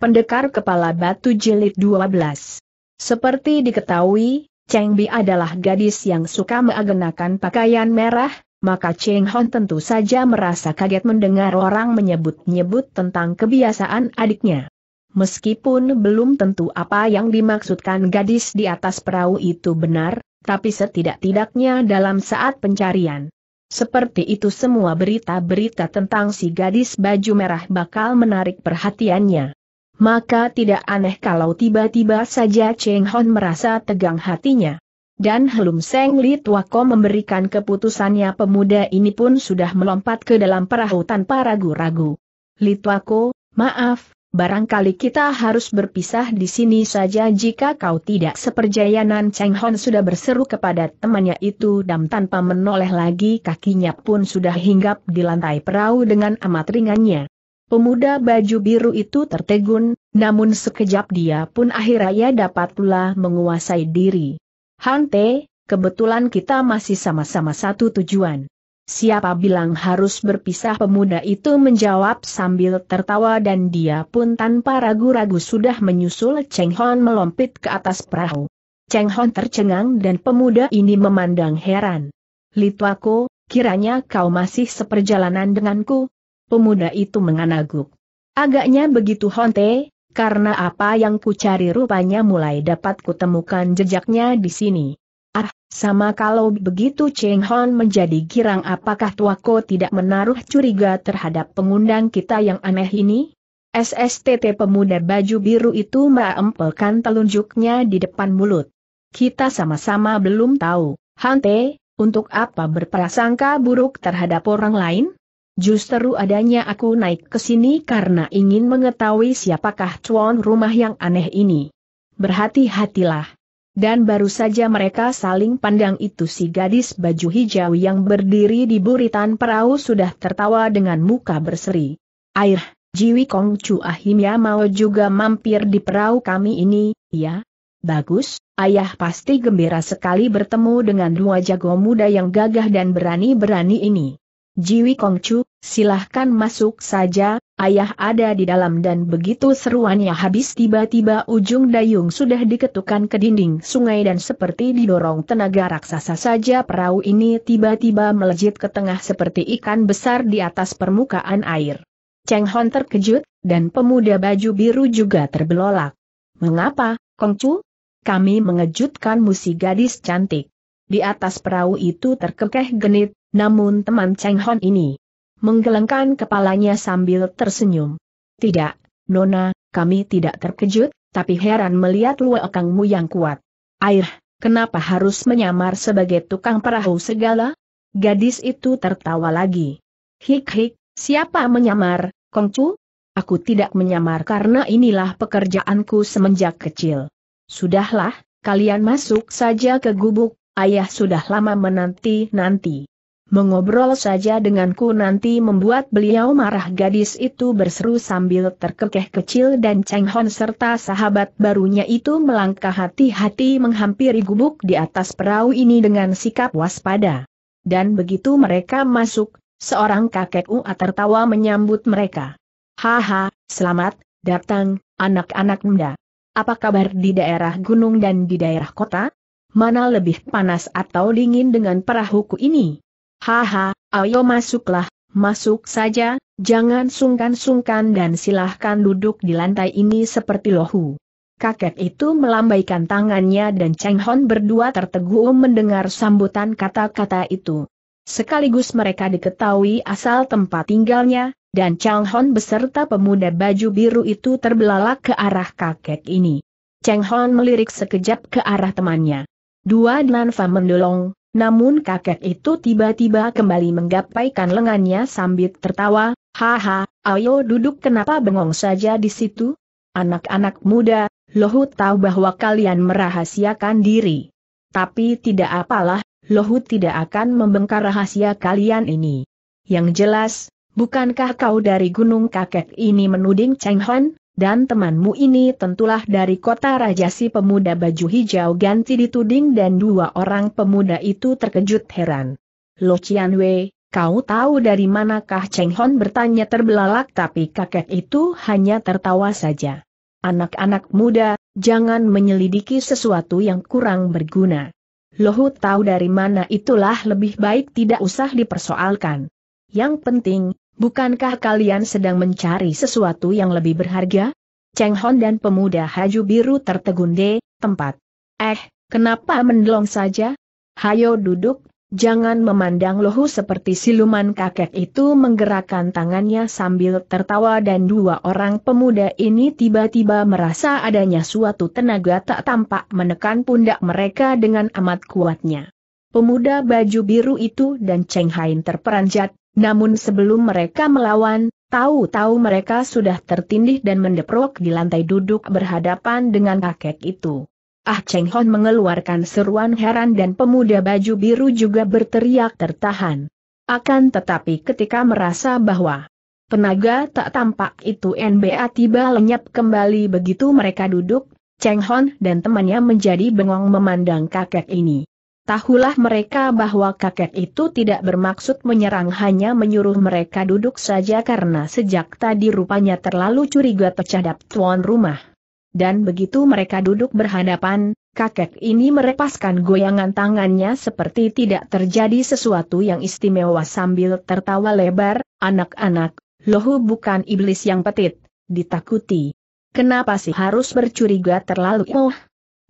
Pendekar Kepala Batu Jilid 12 Seperti diketahui, Cheng Bi adalah gadis yang suka mengenakan pakaian merah, maka Cheng Hon tentu saja merasa kaget mendengar orang menyebut-nyebut tentang kebiasaan adiknya. Meskipun belum tentu apa yang dimaksudkan gadis di atas perahu itu benar, tapi setidak-tidaknya dalam saat pencarian. Seperti itu semua berita-berita tentang si gadis baju merah bakal menarik perhatiannya maka tidak aneh kalau tiba-tiba saja Cheng Hon merasa tegang hatinya. Dan Helum Seng Li Tuako memberikan keputusannya pemuda ini pun sudah melompat ke dalam perahu tanpa ragu-ragu. Li Tuako, maaf, Barangkali kita harus berpisah di sini saja jika kau tidak seperjayanan Cheng Hon sudah berseru kepada temannya itu dan tanpa menoleh lagi kakinya pun sudah hinggap di lantai perahu dengan amat ringannya. Pemuda baju biru itu tertegun, namun sekejap dia pun akhirnya dapat pula menguasai diri. Hante, kebetulan kita masih sama-sama satu tujuan. Siapa bilang harus berpisah pemuda itu menjawab sambil tertawa dan dia pun tanpa ragu-ragu sudah menyusul Cheng Hon melompit ke atas perahu. Cheng Hon tercengang dan pemuda ini memandang heran. Litwako, kiranya kau masih seperjalanan denganku, pemuda itu menganaguk. Agaknya begitu Honte, karena apa yang ku cari rupanya mulai dapat kutemukan jejaknya di sini. Ah, sama kalau begitu Cheng Hon menjadi girang apakah tuako tidak menaruh curiga terhadap pengundang kita yang aneh ini? SSTT pemuda baju biru itu meempelkan telunjuknya di depan mulut. Kita sama-sama belum tahu, Hante, untuk apa berprasangka buruk terhadap orang lain? Justru adanya aku naik ke sini karena ingin mengetahui siapakah tuan rumah yang aneh ini. Berhati-hatilah. Dan baru saja mereka saling pandang itu si gadis baju hijau yang berdiri di buritan perahu sudah tertawa dengan muka berseri. Air, Jiwi Kong Chu Ahimya mau juga mampir di perahu kami ini, ya? Bagus, ayah pasti gembira sekali bertemu dengan dua jago muda yang gagah dan berani-berani ini. Jiwi Kongcu, silahkan masuk saja, ayah ada di dalam dan begitu seruannya habis tiba-tiba ujung dayung sudah diketukan ke dinding sungai dan seperti didorong tenaga raksasa saja perahu ini tiba-tiba melejit ke tengah seperti ikan besar di atas permukaan air. Cheng Hon terkejut, dan pemuda baju biru juga terbelolak. Mengapa, Kongcu? Kami mengejutkan si gadis cantik. Di atas perahu itu terkekeh genit, namun teman Cheng Hon ini menggelengkan kepalanya sambil tersenyum. Tidak, Nona, kami tidak terkejut, tapi heran melihat luakangmu yang kuat. Air, kenapa harus menyamar sebagai tukang perahu segala? Gadis itu tertawa lagi. Hik-hik, siapa menyamar, Kongcu? Aku tidak menyamar karena inilah pekerjaanku semenjak kecil. Sudahlah, kalian masuk saja ke gubuk, ayah sudah lama menanti-nanti. Mengobrol saja denganku nanti membuat beliau marah gadis itu berseru sambil terkekeh kecil dan Cheng Hon serta sahabat barunya itu melangkah hati-hati menghampiri gubuk di atas perahu ini dengan sikap waspada. Dan begitu mereka masuk, seorang kakek Ua tertawa menyambut mereka. Haha, selamat, datang, anak-anak muda. Apa kabar di daerah gunung dan di daerah kota? Mana lebih panas atau dingin dengan perahuku ini? Haha, ayo masuklah, masuk saja, jangan sungkan-sungkan dan silahkan duduk di lantai ini seperti lohu. Kakek itu melambaikan tangannya dan Cheng Hon berdua terteguh mendengar sambutan kata-kata itu. Sekaligus mereka diketahui asal tempat tinggalnya, dan Cheng Hon beserta pemuda baju biru itu terbelalak ke arah kakek ini. Cheng Hon melirik sekejap ke arah temannya. Dua Nanfa mendolong, namun kakek itu tiba-tiba kembali menggapaikan lengannya sambil tertawa, Haha, ayo duduk kenapa bengong saja di situ? Anak-anak muda, Lohut tahu bahwa kalian merahasiakan diri. Tapi tidak apalah, Lohut tidak akan membongkar rahasia kalian ini. Yang jelas, bukankah kau dari gunung kakek ini menuding Cheng Han? dan temanmu ini tentulah dari kota raja si pemuda baju hijau ganti dituding dan dua orang pemuda itu terkejut heran. Lo Chian Wei, kau tahu dari manakah Cheng Hon bertanya terbelalak tapi kakek itu hanya tertawa saja. Anak-anak muda, jangan menyelidiki sesuatu yang kurang berguna. Lohut tahu dari mana itulah lebih baik tidak usah dipersoalkan. Yang penting, Bukankah kalian sedang mencari sesuatu yang lebih berharga? Cheng Hon dan pemuda Haju Biru tertegun deh, tempat. Eh, kenapa mendelong saja? Hayo duduk, jangan memandang lohu seperti siluman kakek itu menggerakkan tangannya sambil tertawa dan dua orang pemuda ini tiba-tiba merasa adanya suatu tenaga tak tampak menekan pundak mereka dengan amat kuatnya. Pemuda baju biru itu dan Cheng Hain terperanjat, namun sebelum mereka melawan, tahu-tahu mereka sudah tertindih dan mendeprok di lantai duduk berhadapan dengan kakek itu. Ah Cheng Hon mengeluarkan seruan heran dan pemuda baju biru juga berteriak tertahan. Akan tetapi ketika merasa bahwa tenaga tak tampak itu NBA tiba lenyap kembali begitu mereka duduk, Cheng Hon dan temannya menjadi bengong memandang kakek ini. Tahulah mereka bahwa kakek itu tidak bermaksud menyerang hanya menyuruh mereka duduk saja karena sejak tadi rupanya terlalu curiga terhadap tuan rumah. Dan begitu mereka duduk berhadapan, kakek ini merepaskan goyangan tangannya seperti tidak terjadi sesuatu yang istimewa sambil tertawa lebar, anak-anak, lohu bukan iblis yang petit, ditakuti. Kenapa sih harus bercuriga terlalu? Oh,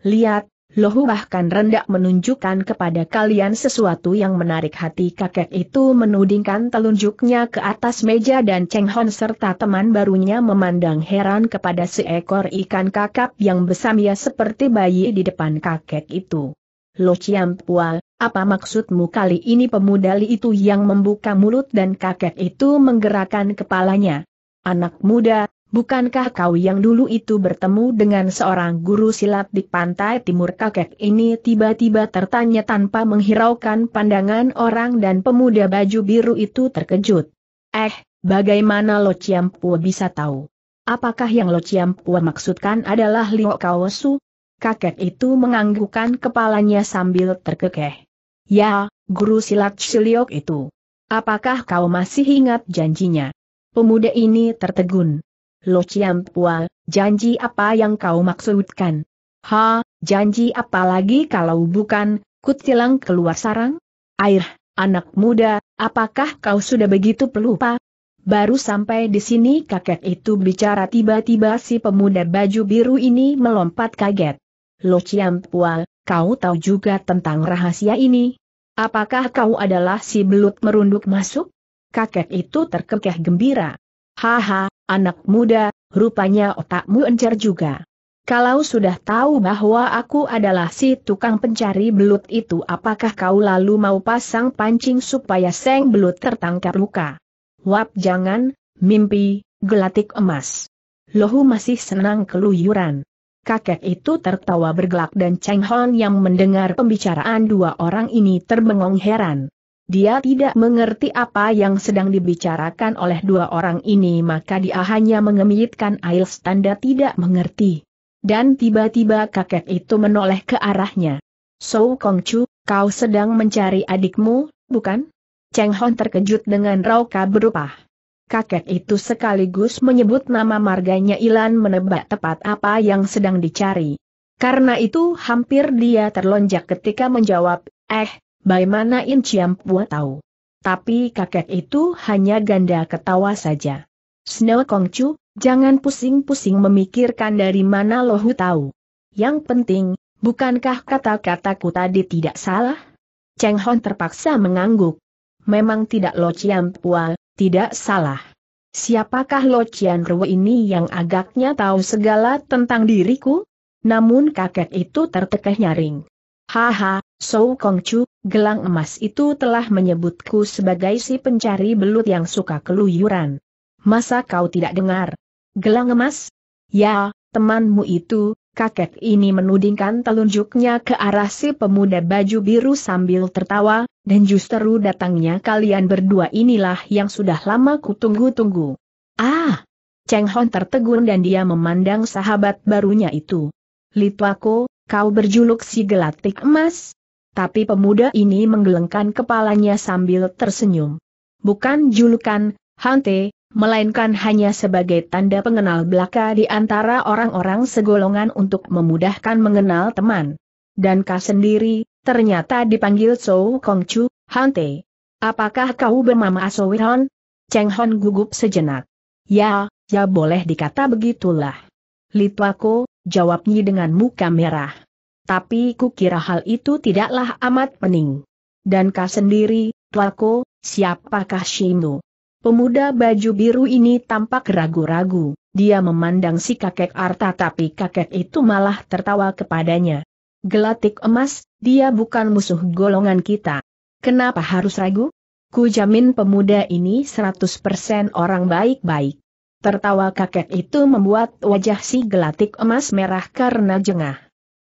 lihat, Lohu bahkan rendah menunjukkan kepada kalian sesuatu yang menarik hati kakek itu menudingkan telunjuknya ke atas meja dan Cheng Hon serta teman barunya memandang heran kepada seekor ikan kakap yang besamia seperti bayi di depan kakek itu. Lo Chiam Pua, apa maksudmu kali ini pemuda Li itu yang membuka mulut dan kakek itu menggerakkan kepalanya. Anak muda, Bukankah kau yang dulu itu bertemu dengan seorang guru silat di pantai timur kakek ini tiba-tiba tertanya tanpa menghiraukan pandangan orang dan pemuda baju biru itu terkejut. Eh, bagaimana Lo ciampu bisa tahu? Apakah yang Lo ciampu maksudkan adalah Liu Kaosu? Kakek itu menganggukkan kepalanya sambil terkekeh. Ya, guru silat siliok itu. Apakah kau masih ingat janjinya? Pemuda ini tertegun. Lo Ciampua, janji apa yang kau maksudkan? Ha, janji apa lagi kalau bukan, kutilang keluar sarang? Air, anak muda, apakah kau sudah begitu pelupa? Baru sampai di sini kakek itu bicara tiba-tiba si pemuda baju biru ini melompat kaget. Lo Ciampua, kau tahu juga tentang rahasia ini? Apakah kau adalah si belut merunduk masuk? Kakek itu terkekeh gembira. Haha, anak muda, rupanya otakmu encer juga. Kalau sudah tahu bahwa aku adalah si tukang pencari belut itu apakah kau lalu mau pasang pancing supaya seng belut tertangkap luka? Wap jangan, mimpi, gelatik emas. Lohu masih senang keluyuran. Kakek itu tertawa bergelak dan Cheng Hon yang mendengar pembicaraan dua orang ini terbengong heran. Dia tidak mengerti apa yang sedang dibicarakan oleh dua orang ini maka dia hanya mengemitkan air standa tidak mengerti. Dan tiba-tiba kakek itu menoleh ke arahnya. Kong Chu, kau sedang mencari adikmu, bukan? Cheng Hon terkejut dengan rauka berupa. Kakek itu sekaligus menyebut nama marganya Ilan menebak tepat apa yang sedang dicari. Karena itu hampir dia terlonjak ketika menjawab, eh, bagaimana In Chiam Pua tahu. Tapi kakek itu hanya ganda ketawa saja. Snow Chu, jangan pusing-pusing memikirkan dari mana lohu tahu. Yang penting, bukankah kata-kataku tadi tidak salah? Cheng Hon terpaksa mengangguk. Memang tidak Lo Chiam Pua, tidak salah. Siapakah Lo Chian Ruo ini yang agaknya tahu segala tentang diriku? Namun kakek itu tertekeh nyaring. Haha, Sou Chu, gelang emas itu telah menyebutku sebagai si pencari belut yang suka keluyuran. Masa kau tidak dengar? Gelang emas? Ya, temanmu itu, kakek ini menudingkan telunjuknya ke arah si pemuda baju biru sambil tertawa, dan justru datangnya kalian berdua inilah yang sudah lama kutunggu-tunggu. Ah! Cheng Hon tertegun dan dia memandang sahabat barunya itu. Litwako, kau berjuluk si gelatik emas? Tapi pemuda ini menggelengkan kepalanya sambil tersenyum. Bukan julukan, Hante, melainkan hanya sebagai tanda pengenal belaka di antara orang-orang segolongan untuk memudahkan mengenal teman. Dan kau sendiri, ternyata dipanggil Sou Chu, Hante. Apakah kau bermama Asowihon? Cheng Hon gugup sejenak. Ya, ya boleh dikata begitulah. Litwako, jawabnya dengan muka merah. Tapi kukira hal itu tidaklah amat pening. Dan kau sendiri, Tuako, siapakah Shimu? Pemuda baju biru ini tampak ragu-ragu, dia memandang si kakek Arta tapi kakek itu malah tertawa kepadanya. Gelatik emas, dia bukan musuh golongan kita. Kenapa harus ragu? Ku jamin pemuda ini 100% orang baik-baik. Tertawa kakek itu membuat wajah si gelatik emas merah karena jengah.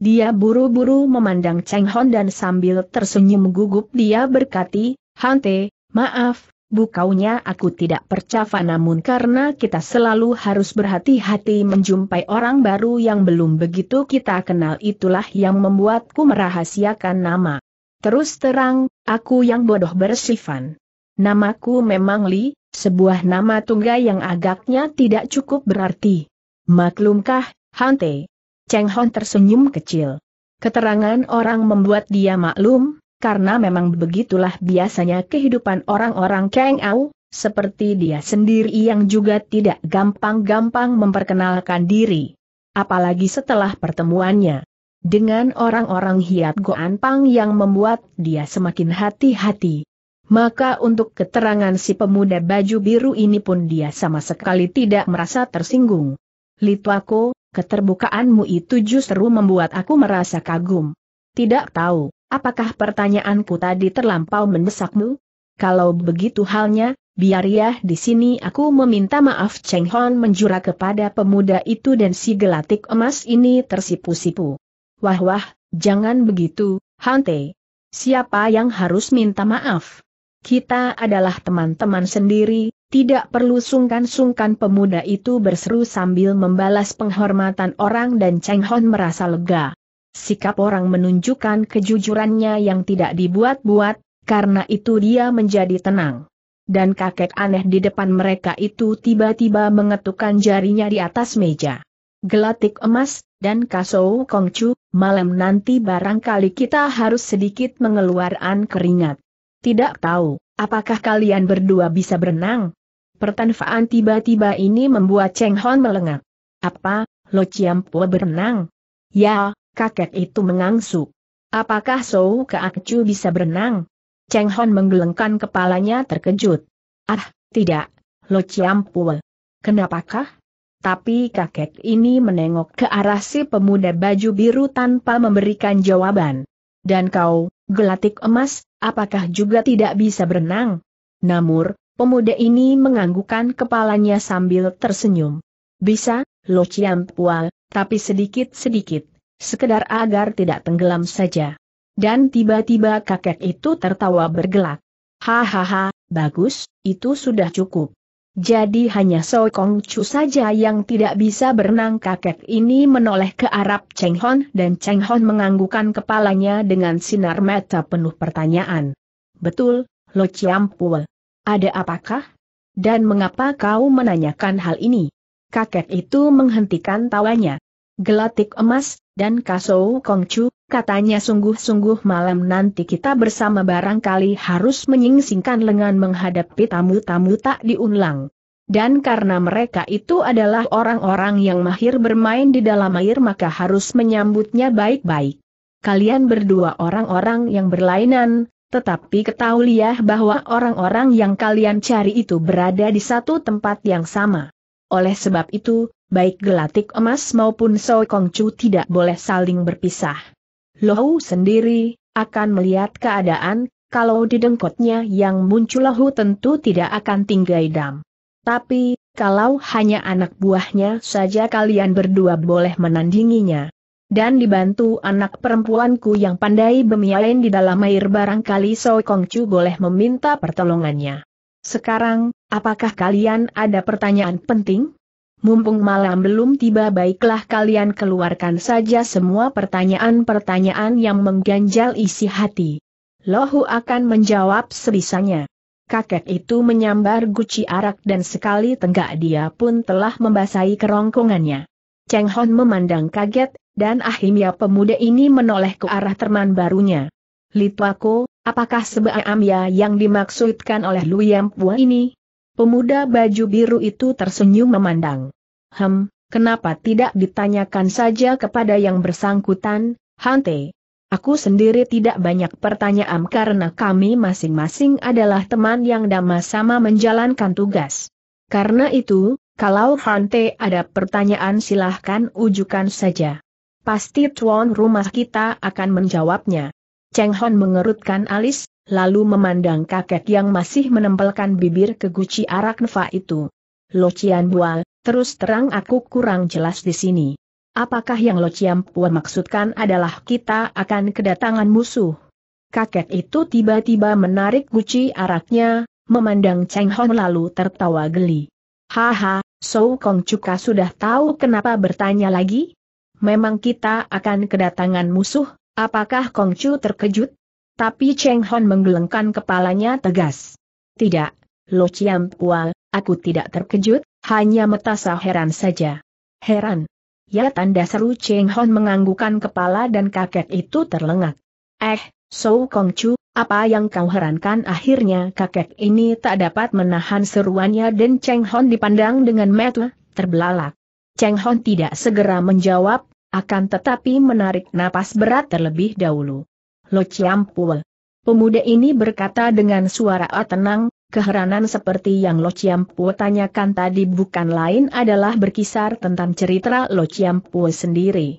Dia buru-buru memandang Cheng Hon dan sambil tersenyum gugup dia berkati, Hante, maaf, bukaunya aku tidak percaya namun karena kita selalu harus berhati-hati menjumpai orang baru yang belum begitu kita kenal itulah yang membuatku merahasiakan nama. Terus terang, aku yang bodoh bersifan. Namaku memang Li, sebuah nama tunggal yang agaknya tidak cukup berarti. Maklumkah, Hante? Cheng Hon tersenyum kecil. Keterangan orang membuat dia maklum, karena memang begitulah biasanya kehidupan orang-orang Kang Au, seperti dia sendiri yang juga tidak gampang-gampang memperkenalkan diri. Apalagi setelah pertemuannya dengan orang-orang Hiat Pang yang membuat dia semakin hati-hati maka untuk keterangan si pemuda baju biru ini pun dia sama sekali tidak merasa tersinggung. Litwako, keterbukaanmu itu justru membuat aku merasa kagum. Tidak tahu, apakah pertanyaanku tadi terlampau mendesakmu? Kalau begitu halnya, biar ya di sini aku meminta maaf Cheng Hon menjura kepada pemuda itu dan si gelatik emas ini tersipu-sipu. Wah wah, jangan begitu, Hante. Siapa yang harus minta maaf? Kita adalah teman-teman sendiri, tidak perlu sungkan-sungkan pemuda itu berseru sambil membalas penghormatan orang dan Cheng Hon merasa lega. Sikap orang menunjukkan kejujurannya yang tidak dibuat-buat, karena itu dia menjadi tenang. Dan kakek aneh di depan mereka itu tiba-tiba mengetukkan jarinya di atas meja. Gelatik emas, dan kasau kongcu, malam nanti barangkali kita harus sedikit mengeluarkan keringat. Tidak tahu, apakah kalian berdua bisa berenang? Pertanfaan tiba-tiba ini membuat Cheng Hon melengak. Apa, Lo Po berenang? Ya, kakek itu mengangsu. Apakah Sou Keakcu bisa berenang? Cheng Hon menggelengkan kepalanya terkejut. Ah, tidak, Lo Po. Kenapakah? Tapi kakek ini menengok ke arah si pemuda baju biru tanpa memberikan jawaban. Dan kau, gelatik emas, apakah juga tidak bisa berenang? Namur, pemuda ini menganggukkan kepalanya sambil tersenyum. Bisa, Lo Ciampua, tapi sedikit-sedikit, sekedar agar tidak tenggelam saja. Dan tiba-tiba kakek itu tertawa bergelak. Hahaha, bagus, itu sudah cukup. Jadi hanya Sokong Chu saja yang tidak bisa berenang kakek ini menoleh ke Arab Cheng Hon dan Cheng Hon menganggukan kepalanya dengan sinar mata penuh pertanyaan. Betul, Lo Chiampul. Ada apakah? Dan mengapa kau menanyakan hal ini? Kakek itu menghentikan tawanya gelatik emas, dan kasou kongcu, katanya sungguh-sungguh malam nanti kita bersama barangkali harus menyingsingkan lengan menghadapi tamu-tamu tak diulang. Dan karena mereka itu adalah orang-orang yang mahir bermain di dalam air maka harus menyambutnya baik-baik. Kalian berdua orang-orang yang berlainan, tetapi ketahuilah ya bahwa orang-orang yang kalian cari itu berada di satu tempat yang sama. Oleh sebab itu, baik gelatik emas maupun Kong Chu tidak boleh saling berpisah. Lohu sendiri, akan melihat keadaan, kalau di dengkotnya yang muncul Lohu tentu tidak akan tinggai dam. Tapi, kalau hanya anak buahnya saja kalian berdua boleh menandinginya. Dan dibantu anak perempuanku yang pandai bemiain di dalam air barangkali Kong Chu boleh meminta pertolongannya. Sekarang, apakah kalian ada pertanyaan penting? mumpung malam belum tiba baiklah kalian keluarkan saja semua pertanyaan-pertanyaan yang mengganjal isi hati. Lohu akan menjawab sebisanya. Kakek itu menyambar guci arak dan sekali tenggak dia pun telah membasahi kerongkongannya. Cheng Hon memandang kaget, dan akhirnya pemuda ini menoleh ke arah teman barunya. Litwako, apakah sebaik Amya yang dimaksudkan oleh Luyam Pua ini? Pemuda baju biru itu tersenyum memandang. Hem, kenapa tidak ditanyakan saja kepada yang bersangkutan, Hante? Aku sendiri tidak banyak pertanyaan karena kami masing-masing adalah teman yang damai sama menjalankan tugas. Karena itu, kalau Hante ada pertanyaan silahkan ujukan saja. Pasti tuan rumah kita akan menjawabnya. Cheng Hon mengerutkan alis, lalu memandang kakek yang masih menempelkan bibir ke guci arak nefa itu. Lo Cian Bual, terus terang aku kurang jelas di sini. Apakah yang Lo Cian Pua maksudkan adalah kita akan kedatangan musuh? Kakek itu tiba-tiba menarik guci araknya, memandang Cheng Hong lalu tertawa geli. Haha, So Kong Chuka sudah tahu kenapa bertanya lagi? Memang kita akan kedatangan musuh, apakah Kong Chu terkejut? Tapi Cheng Hon menggelengkan kepalanya tegas. Tidak, Lo Chiam Pua, aku tidak terkejut, hanya metasa heran saja. Heran. Ya tanda seru Cheng Hon menganggukan kepala dan kakek itu terlengak. Eh, Sou Kong Chu, apa yang kau herankan akhirnya kakek ini tak dapat menahan seruannya dan Cheng Hon dipandang dengan mata terbelalak. Cheng Hon tidak segera menjawab, akan tetapi menarik napas berat terlebih dahulu. Lo Ciampu, Pemuda ini berkata dengan suara tenang, keheranan seperti yang Lo Ciampu tanyakan tadi bukan lain adalah berkisar tentang cerita Lo Ciampu sendiri.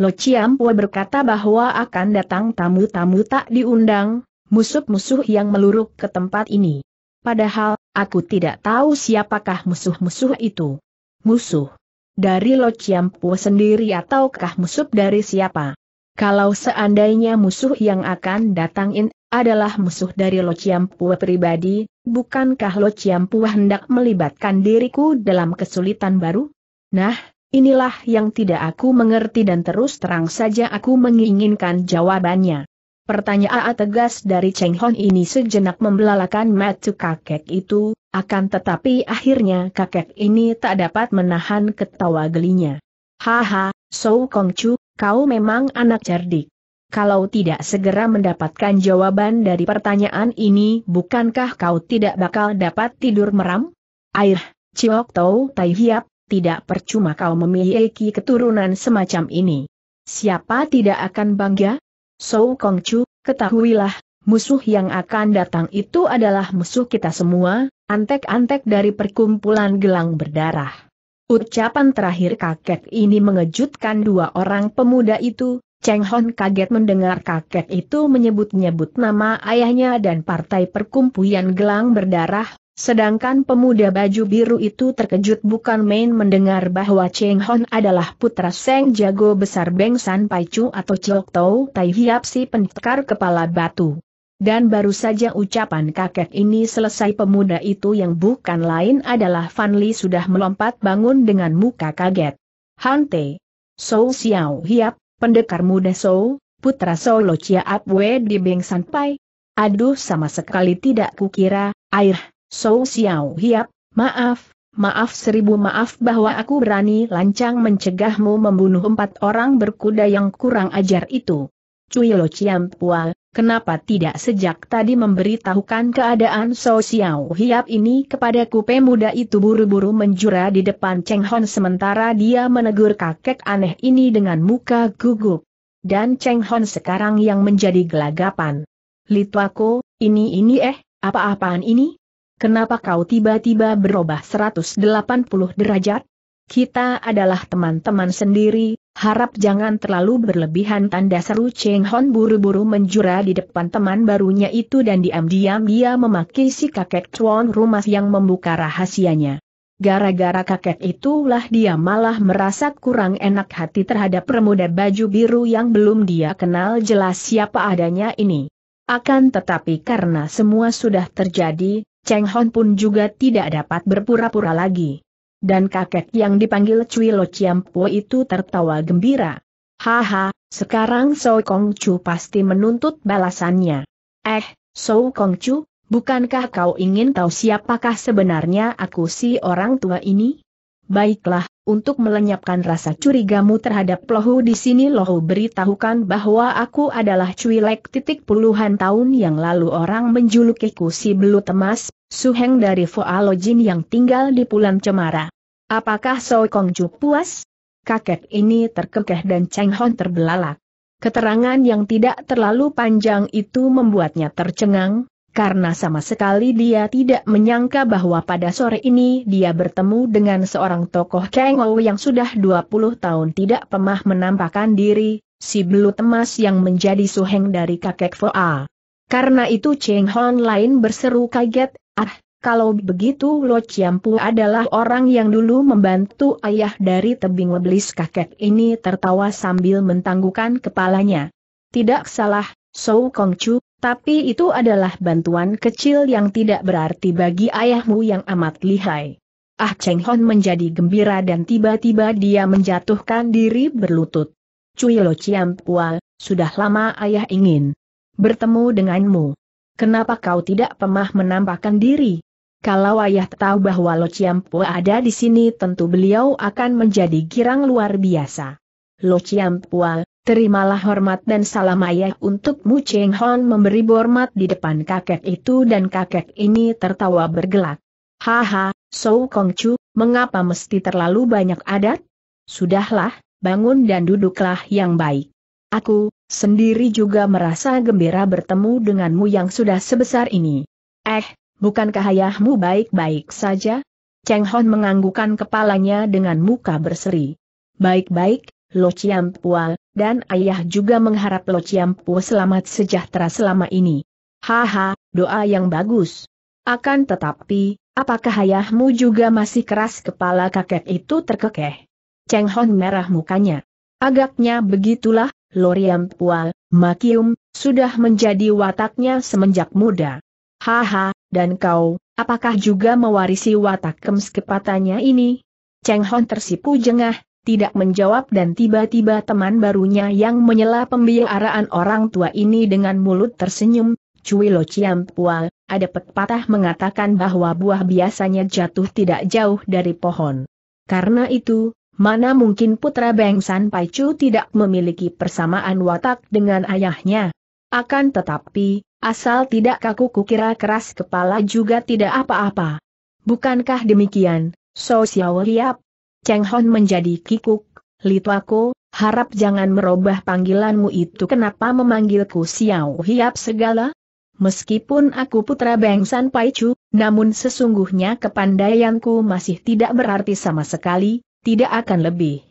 Lo Ciampu berkata bahwa akan datang tamu-tamu tak diundang, musuh-musuh yang meluruk ke tempat ini. Padahal, aku tidak tahu siapakah musuh-musuh itu. Musuh? Dari Lo Ciampu sendiri ataukah musuh dari siapa? Kalau seandainya musuh yang akan datangin adalah musuh dari Lo Chiampua pribadi, bukankah Lo Chiampua hendak melibatkan diriku dalam kesulitan baru? Nah, inilah yang tidak aku mengerti dan terus terang saja aku menginginkan jawabannya. Pertanyaan tegas dari Cheng Hon ini sejenak membelalakan mata kakek itu, akan tetapi akhirnya kakek ini tak dapat menahan ketawa gelinya. Haha, So Kong Chu, kau memang anak cerdik. Kalau tidak segera mendapatkan jawaban dari pertanyaan ini, bukankah kau tidak bakal dapat tidur meram? Air, Ciok Tau Tai Hiap, tidak percuma kau memiliki keturunan semacam ini. Siapa tidak akan bangga? So Kong Chu, ketahuilah, musuh yang akan datang itu adalah musuh kita semua, antek-antek dari perkumpulan gelang berdarah. Ucapan terakhir kakek ini mengejutkan dua orang pemuda itu, Cheng Hon kaget mendengar kakek itu menyebut-nyebut nama ayahnya dan partai perkumpulan gelang berdarah, sedangkan pemuda baju biru itu terkejut bukan main mendengar bahwa Cheng Hon adalah putra Seng Jago Besar Beng San Pai Chu atau Chok Tau Tai Hiap si pentekar kepala batu. Dan baru saja ucapan kakek ini selesai pemuda itu yang bukan lain adalah Fan Li sudah melompat bangun dengan muka kaget. Hante. Sou Xiao Hiap, pendekar muda Sou, putra Chia Ap Wei di Beng Pai. Aduh sama sekali tidak kukira, air, Sou Xiao Hiap, maaf, maaf seribu maaf bahwa aku berani lancang mencegahmu membunuh empat orang berkuda yang kurang ajar itu. Cui Lo Chiam Pual, kenapa tidak sejak tadi memberitahukan keadaan So Xiao Hiap ini kepada kupe muda itu buru-buru menjura di depan Cheng Hon sementara dia menegur kakek aneh ini dengan muka gugup. Dan Cheng Hon sekarang yang menjadi gelagapan. Litwako, ini ini eh, apa-apaan ini? Kenapa kau tiba-tiba berubah 180 derajat? Kita adalah teman-teman sendiri, harap jangan terlalu berlebihan tanda seru Cheng Hon buru-buru menjura di depan teman barunya itu dan diam-diam dia memaki si kakek Chuan rumah yang membuka rahasianya. Gara-gara kakek itulah dia malah merasa kurang enak hati terhadap pemuda baju biru yang belum dia kenal jelas siapa adanya ini. Akan tetapi karena semua sudah terjadi, Cheng Hon pun juga tidak dapat berpura-pura lagi. Dan kakek yang dipanggil Cui Lo Chiampo itu tertawa gembira. Haha, sekarang So Kong Chu pasti menuntut balasannya. Eh, So Kong Chu, bukankah kau ingin tahu siapakah sebenarnya aku si orang tua ini? Baiklah, untuk melenyapkan rasa curigamu terhadap Lohu di sini Lohu beritahukan bahwa aku adalah cuilek titik puluhan tahun yang lalu orang menjulukiku si Belu Temas, suheng dari Foalojin yang tinggal di Pulan Cemara. Apakah Soekongju puas? Kakek ini terkekeh dan Cheng Hon terbelalak. Keterangan yang tidak terlalu panjang itu membuatnya tercengang, karena sama sekali dia tidak menyangka bahwa pada sore ini dia bertemu dengan seorang tokoh Kengou yang sudah 20 tahun tidak pemah menampakkan diri, si belut emas yang menjadi suheng dari kakek Foa. Karena itu Cheng Hon lain berseru kaget, ah, kalau begitu Lo Chiampu adalah orang yang dulu membantu ayah dari tebing leblis kakek ini tertawa sambil mentanggukan kepalanya. Tidak salah, Sou Chu. Tapi itu adalah bantuan kecil yang tidak berarti bagi ayahmu yang amat lihai. Ah Cheng Hon menjadi gembira dan tiba-tiba dia menjatuhkan diri berlutut. Cui Lo Chiam Pua, sudah lama ayah ingin bertemu denganmu. Kenapa kau tidak pemah menampakkan diri? Kalau ayah tahu bahwa Lo Chiam Pua ada di sini tentu beliau akan menjadi girang luar biasa. Lo Chiam Pua, Terimalah hormat dan salam ayah untukmu Cheng Hon memberi hormat di depan kakek itu dan kakek ini tertawa bergelak. Haha, Sou Kong Chu, mengapa mesti terlalu banyak adat? Sudahlah, bangun dan duduklah yang baik. Aku, sendiri juga merasa gembira bertemu denganmu yang sudah sebesar ini. Eh, bukankah ayahmu baik-baik saja? Cheng Hon menganggukan kepalanya dengan muka berseri. Baik-baik, Lo Ciampua, dan ayah juga mengharap Lo Ciampua selamat sejahtera selama ini. Haha, doa yang bagus. Akan tetapi, apakah ayahmu juga masih keras kepala kakek itu terkekeh? Cheng Hon merah mukanya. Agaknya begitulah, Loriam Pual, Makium, sudah menjadi wataknya semenjak muda. Haha, dan kau, apakah juga mewarisi watak kemskepatannya ini? Cheng Hon tersipu jengah, tidak menjawab dan tiba-tiba teman barunya yang menyela pembiaraan orang tua ini dengan mulut tersenyum, Cui Chiam Pua, ada pepatah mengatakan bahwa buah biasanya jatuh tidak jauh dari pohon. Karena itu, mana mungkin putra bengsan San Pai Chu tidak memiliki persamaan watak dengan ayahnya. Akan tetapi, asal tidak kaku kukira keras kepala juga tidak apa-apa. Bukankah demikian, So Xiao Liap? Cheng Hon menjadi kikuk, Litwako, harap jangan merubah panggilanmu itu kenapa memanggilku Xiao Hiap segala? Meskipun aku putra Bengsan Paicu, namun sesungguhnya kepandaianku masih tidak berarti sama sekali, tidak akan lebih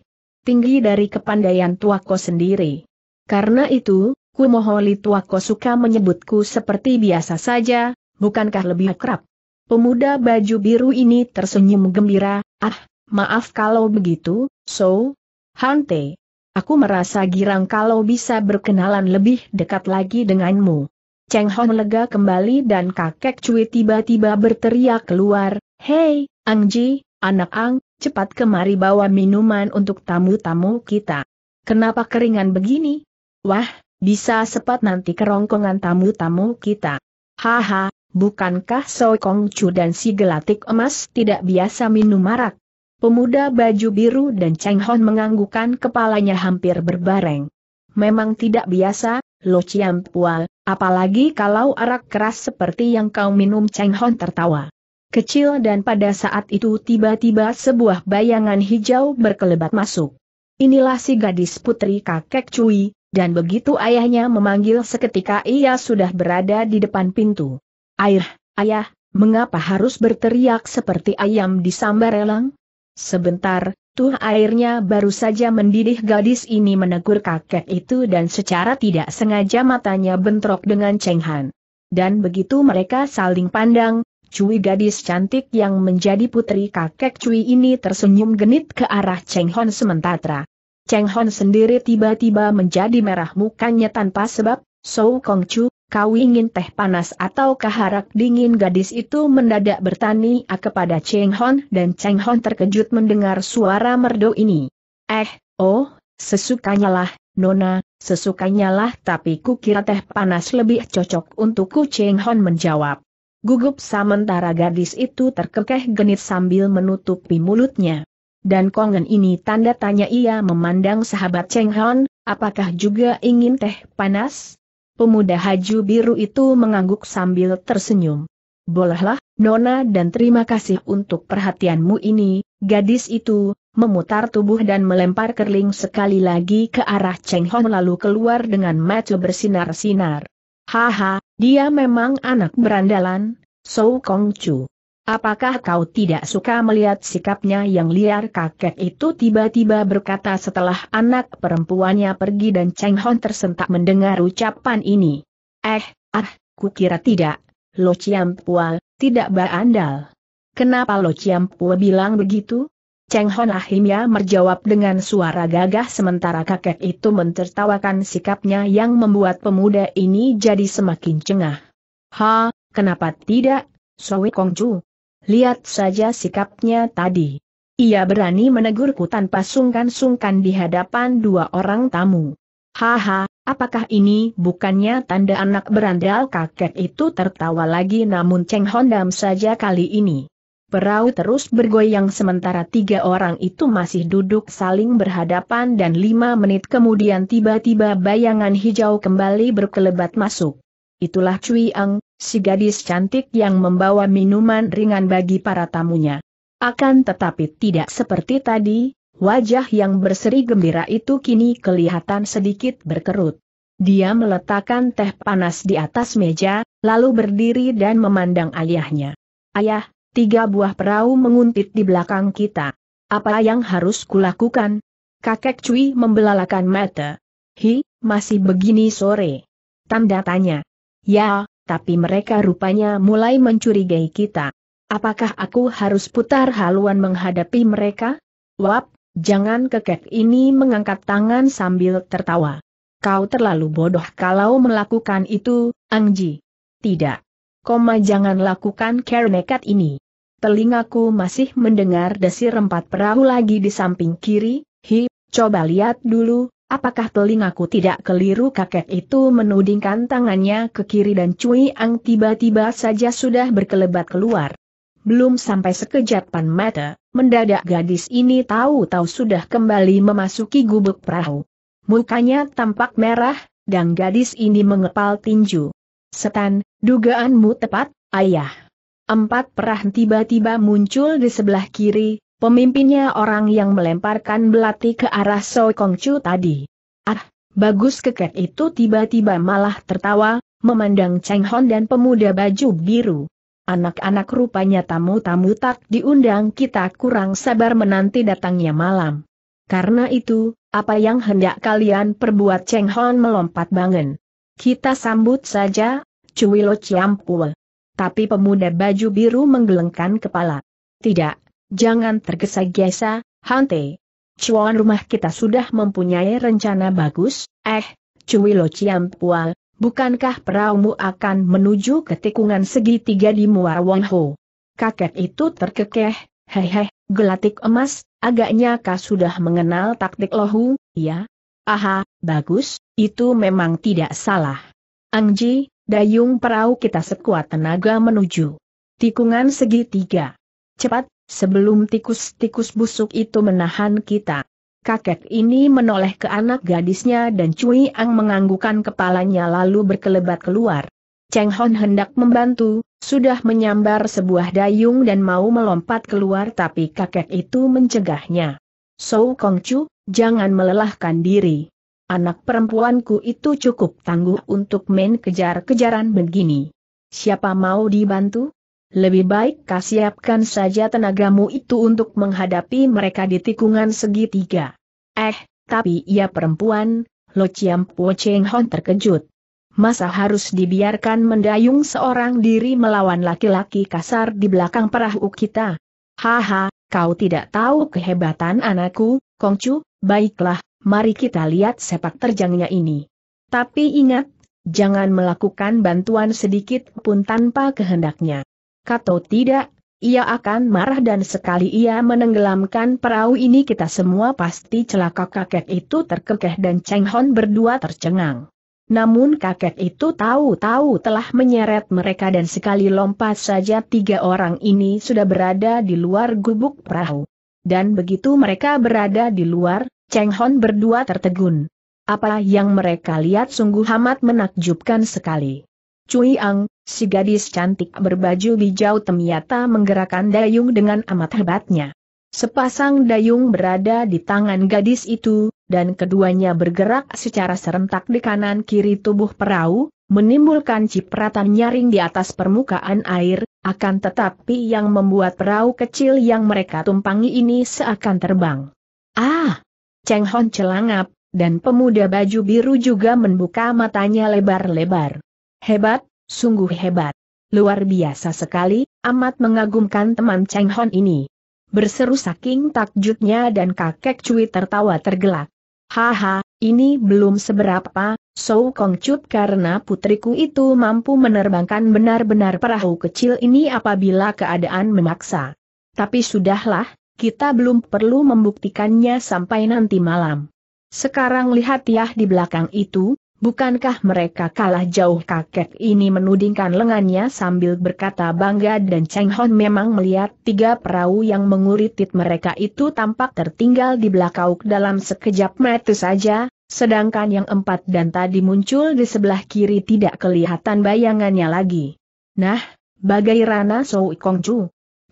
tinggi dari kepandaian tuako sendiri. Karena itu, Kumoholi tuako suka menyebutku seperti biasa saja, bukankah lebih akrab? Pemuda baju biru ini tersenyum gembira, ah, Maaf kalau begitu, So, Hante. Aku merasa girang kalau bisa berkenalan lebih dekat lagi denganmu. Cheng Hon lega kembali dan kakek Cui tiba-tiba berteriak keluar, Hei, Ang Ji, anak Ang, cepat kemari bawa minuman untuk tamu-tamu kita. Kenapa keringan begini? Wah, bisa sepat nanti kerongkongan tamu-tamu kita. Haha, bukankah So Kong Chu dan si gelatik emas tidak biasa minum marak? Pemuda baju biru dan Cheng Hon menganggukan kepalanya hampir berbareng. Memang tidak biasa, Lo Chiam Pual, apalagi kalau arak keras seperti yang kau minum Cheng Hon tertawa. Kecil dan pada saat itu tiba-tiba sebuah bayangan hijau berkelebat masuk. Inilah si gadis putri kakek cuy, dan begitu ayahnya memanggil seketika ia sudah berada di depan pintu. Air, ayah, mengapa harus berteriak seperti ayam di sambar elang? Sebentar, tuh airnya baru saja mendidih gadis ini menegur kakek itu dan secara tidak sengaja matanya bentrok dengan Cheng Han. Dan begitu mereka saling pandang, Cui gadis cantik yang menjadi putri kakek Cui ini tersenyum genit ke arah Cheng Hon sementara. Cheng Hon sendiri tiba-tiba menjadi merah mukanya tanpa sebab, So Kong Chu, kau ingin teh panas atau kaharak dingin gadis itu mendadak bertani kepada Cheng Hon dan Cheng Hon terkejut mendengar suara merdu ini. Eh, oh, sesukanya lah, Nona, sesukanya lah tapi kukira teh panas lebih cocok untukku Cheng Hon menjawab. Gugup sementara gadis itu terkekeh genit sambil menutupi mulutnya. Dan kongen ini tanda tanya ia memandang sahabat Cheng Hon, apakah juga ingin teh panas? Pemuda haju biru itu mengangguk sambil tersenyum. Bolehlah, Nona dan terima kasih untuk perhatianmu ini, gadis itu, memutar tubuh dan melempar kerling sekali lagi ke arah Cheng Hong lalu keluar dengan mata bersinar-sinar. Haha, dia memang anak berandalan, Sou Kong Chu. Apakah kau tidak suka melihat sikapnya yang liar kakek itu tiba-tiba berkata setelah anak perempuannya pergi dan Cheng Hon tersentak mendengar ucapan ini. Eh, ah, kukira tidak, Lo Chiam Pua, tidak berandal. Kenapa Lo Chiam Pua bilang begitu? Cheng Hon akhirnya menjawab dengan suara gagah sementara kakek itu mentertawakan sikapnya yang membuat pemuda ini jadi semakin cengah. Ha, kenapa tidak, Suwekongju. Lihat saja sikapnya tadi. Ia berani menegurku tanpa sungkan-sungkan di hadapan dua orang tamu. Haha, apakah ini bukannya tanda anak berandal kakek itu tertawa lagi namun Cheng Hondam saja kali ini. Perahu terus bergoyang sementara tiga orang itu masih duduk saling berhadapan dan lima menit kemudian tiba-tiba bayangan hijau kembali berkelebat masuk itulah Cui Ang, si gadis cantik yang membawa minuman ringan bagi para tamunya. Akan tetapi tidak seperti tadi, wajah yang berseri gembira itu kini kelihatan sedikit berkerut. Dia meletakkan teh panas di atas meja, lalu berdiri dan memandang ayahnya. Ayah, tiga buah perahu menguntit di belakang kita. Apa yang harus kulakukan? Kakek Cui membelalakan mata. Hi, masih begini sore. Tanda tanya. Ya, tapi mereka rupanya mulai mencurigai kita. Apakah aku harus putar haluan menghadapi mereka? Wap, jangan kekek ini mengangkat tangan sambil tertawa. Kau terlalu bodoh kalau melakukan itu, Angji. Tidak. Koma jangan lakukan care nekat ini. Telingaku masih mendengar desir empat perahu lagi di samping kiri, hi, coba lihat dulu, Apakah telingaku tidak keliru kakek itu menudingkan tangannya ke kiri dan Cui Ang tiba-tiba saja sudah berkelebat keluar. Belum sampai sekejapan mata, mendadak gadis ini tahu-tahu sudah kembali memasuki gubuk perahu. Mukanya tampak merah, dan gadis ini mengepal tinju. Setan, dugaanmu tepat, ayah. Empat perah tiba-tiba muncul di sebelah kiri, Pemimpinnya orang yang melemparkan belati ke arah Soi Kong Chu tadi. Ah, bagus keket itu tiba-tiba malah tertawa, memandang Cheng Hon dan pemuda baju biru. Anak-anak rupanya tamu-tamu tak diundang kita kurang sabar menanti datangnya malam. Karena itu, apa yang hendak kalian perbuat Cheng Hon melompat bangun. Kita sambut saja, Cuilo Ciampul. Tapi pemuda baju biru menggelengkan kepala. Tidak, Jangan tergesa-gesa, Hante. Cuan rumah kita sudah mempunyai rencana bagus, eh, Cui Chiam Ciampual, bukankah peraumu akan menuju ke tikungan segitiga di Wong Ho? Kakek itu terkekeh, hehe, gelatik emas, agaknya kau sudah mengenal taktik lohu, ya? Aha, bagus, itu memang tidak salah. Angji, dayung perahu kita sekuat tenaga menuju. Tikungan segitiga. Cepat, Sebelum tikus-tikus busuk itu menahan kita. Kakek ini menoleh ke anak gadisnya dan Cui Ang menganggukkan kepalanya lalu berkelebat keluar. Cheng Hon hendak membantu, sudah menyambar sebuah dayung dan mau melompat keluar tapi kakek itu mencegahnya. So Kong Chu, jangan melelahkan diri. Anak perempuanku itu cukup tangguh untuk main kejar-kejaran begini. Siapa mau dibantu? Lebih baik kau siapkan saja tenagamu itu untuk menghadapi mereka di tikungan segitiga. Eh, tapi ia ya perempuan, Lo Chiam Po Cheng Hon terkejut. Masa harus dibiarkan mendayung seorang diri melawan laki-laki kasar di belakang perahu kita? Haha, kau tidak tahu kehebatan anakku, Kongcu, baiklah, mari kita lihat sepak terjangnya ini. Tapi ingat, jangan melakukan bantuan sedikit pun tanpa kehendaknya. Atau tidak, ia akan marah dan sekali ia menenggelamkan perahu ini kita semua pasti celaka kakek itu terkekeh dan Cheng Hon berdua tercengang. Namun kakek itu tahu-tahu telah menyeret mereka dan sekali lompat saja tiga orang ini sudah berada di luar gubuk perahu. Dan begitu mereka berada di luar, Cheng Hon berdua tertegun. Apa yang mereka lihat sungguh amat menakjubkan sekali. Cui Ang, si gadis cantik berbaju hijau temiata menggerakkan dayung dengan amat hebatnya. Sepasang dayung berada di tangan gadis itu, dan keduanya bergerak secara serentak di kanan kiri tubuh perahu, menimbulkan cipratan nyaring di atas permukaan air, akan tetapi yang membuat perahu kecil yang mereka tumpangi ini seakan terbang. Ah! Cheng Hon celangap, dan pemuda baju biru juga membuka matanya lebar-lebar. Hebat, sungguh hebat. Luar biasa sekali, amat mengagumkan teman Cheng Hon ini. Berseru saking takjubnya dan kakek cuy tertawa tergelak. Haha, ini belum seberapa, So Kong karena putriku itu mampu menerbangkan benar-benar perahu kecil ini apabila keadaan memaksa. Tapi sudahlah, kita belum perlu membuktikannya sampai nanti malam. Sekarang lihat ya di belakang itu, Bukankah mereka kalah jauh kakek ini menudingkan lengannya sambil berkata bangga dan Cheng Hon memang melihat tiga perahu yang menguritit mereka itu tampak tertinggal di belakang dalam sekejap mata saja, sedangkan yang empat dan tadi muncul di sebelah kiri tidak kelihatan bayangannya lagi. Nah, bagai Rana Kong Ju,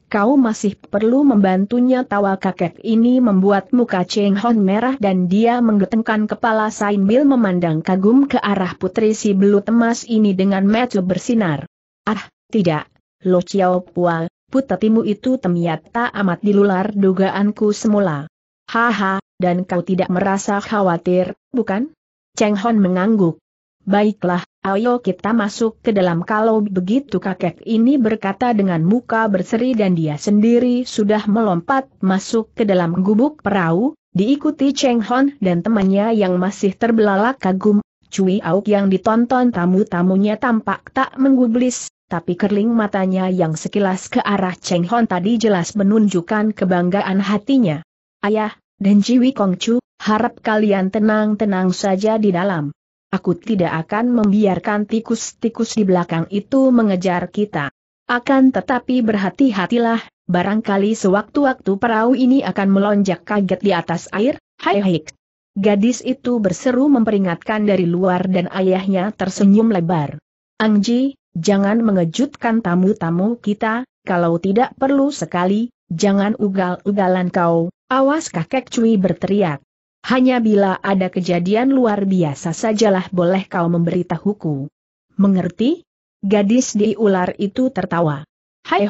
kau masih perlu membantunya tawa kakek ini membuat muka Cheng Hon merah dan dia menggetengkan kepala sambil memandang kagum ke arah putri si belut emas ini dengan mata bersinar. Ah, tidak, Lo Chiao Pua, putatimu itu ternyata amat dilular dugaanku semula. Haha, dan kau tidak merasa khawatir, bukan? Cheng Hon mengangguk. Baiklah, ayo kita masuk ke dalam kalau begitu kakek ini berkata dengan muka berseri dan dia sendiri sudah melompat masuk ke dalam gubuk perahu, diikuti Cheng Hon dan temannya yang masih terbelalak kagum, Cui Auk yang ditonton tamu-tamunya tampak tak menggublis, tapi kerling matanya yang sekilas ke arah Cheng Hon tadi jelas menunjukkan kebanggaan hatinya. Ayah, dan Jiwi Kongcu, harap kalian tenang-tenang saja di dalam aku tidak akan membiarkan tikus-tikus di belakang itu mengejar kita. Akan tetapi berhati-hatilah, barangkali sewaktu-waktu perahu ini akan melonjak kaget di atas air, hai hik. Gadis itu berseru memperingatkan dari luar dan ayahnya tersenyum lebar. Angji, jangan mengejutkan tamu-tamu kita, kalau tidak perlu sekali, jangan ugal-ugalan kau, awas kakek cuy berteriak. Hanya bila ada kejadian luar biasa sajalah boleh kau memberitahuku. Mengerti? Gadis di ular itu tertawa. Hai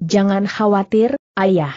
jangan khawatir, ayah.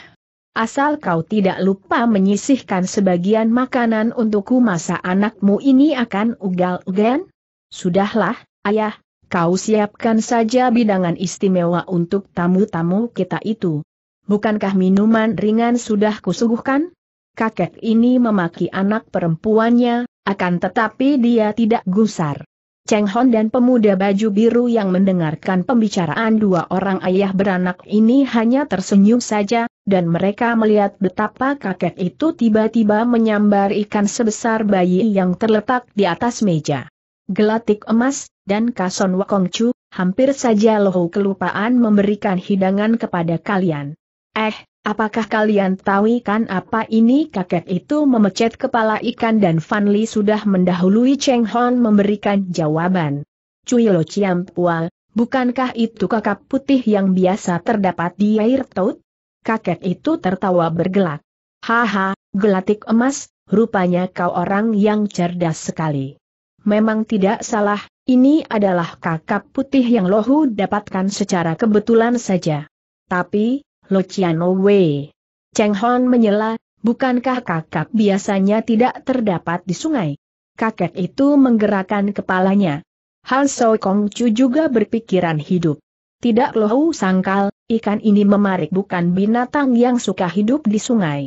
Asal kau tidak lupa menyisihkan sebagian makanan untukku masa anakmu ini akan ugal ugalan Sudahlah, ayah, kau siapkan saja bidangan istimewa untuk tamu-tamu kita itu. Bukankah minuman ringan sudah kusuguhkan? kakek ini memaki anak perempuannya, akan tetapi dia tidak gusar. Cheng Hon dan pemuda baju biru yang mendengarkan pembicaraan dua orang ayah beranak ini hanya tersenyum saja, dan mereka melihat betapa kakek itu tiba-tiba menyambar ikan sebesar bayi yang terletak di atas meja. Gelatik emas, dan Kason cu, hampir saja Lohu kelupaan memberikan hidangan kepada kalian. Eh, Apakah kalian tahu kan apa ini? Kakek itu memecet kepala ikan dan Fan Li sudah mendahului Cheng Hon memberikan jawaban. Cui Lo Chiam Pual, bukankah itu kakak putih yang biasa terdapat di air taut? Kakek itu tertawa bergelak. Haha, gelatik emas, rupanya kau orang yang cerdas sekali. Memang tidak salah, ini adalah kakap putih yang lohu dapatkan secara kebetulan saja. Tapi, Chiano Wei. Cheng Hon menyela, bukankah kakak biasanya tidak terdapat di sungai? Kakek itu menggerakkan kepalanya. Han So Kong Chu juga berpikiran hidup. Tidak loh sangkal, ikan ini memarik bukan binatang yang suka hidup di sungai.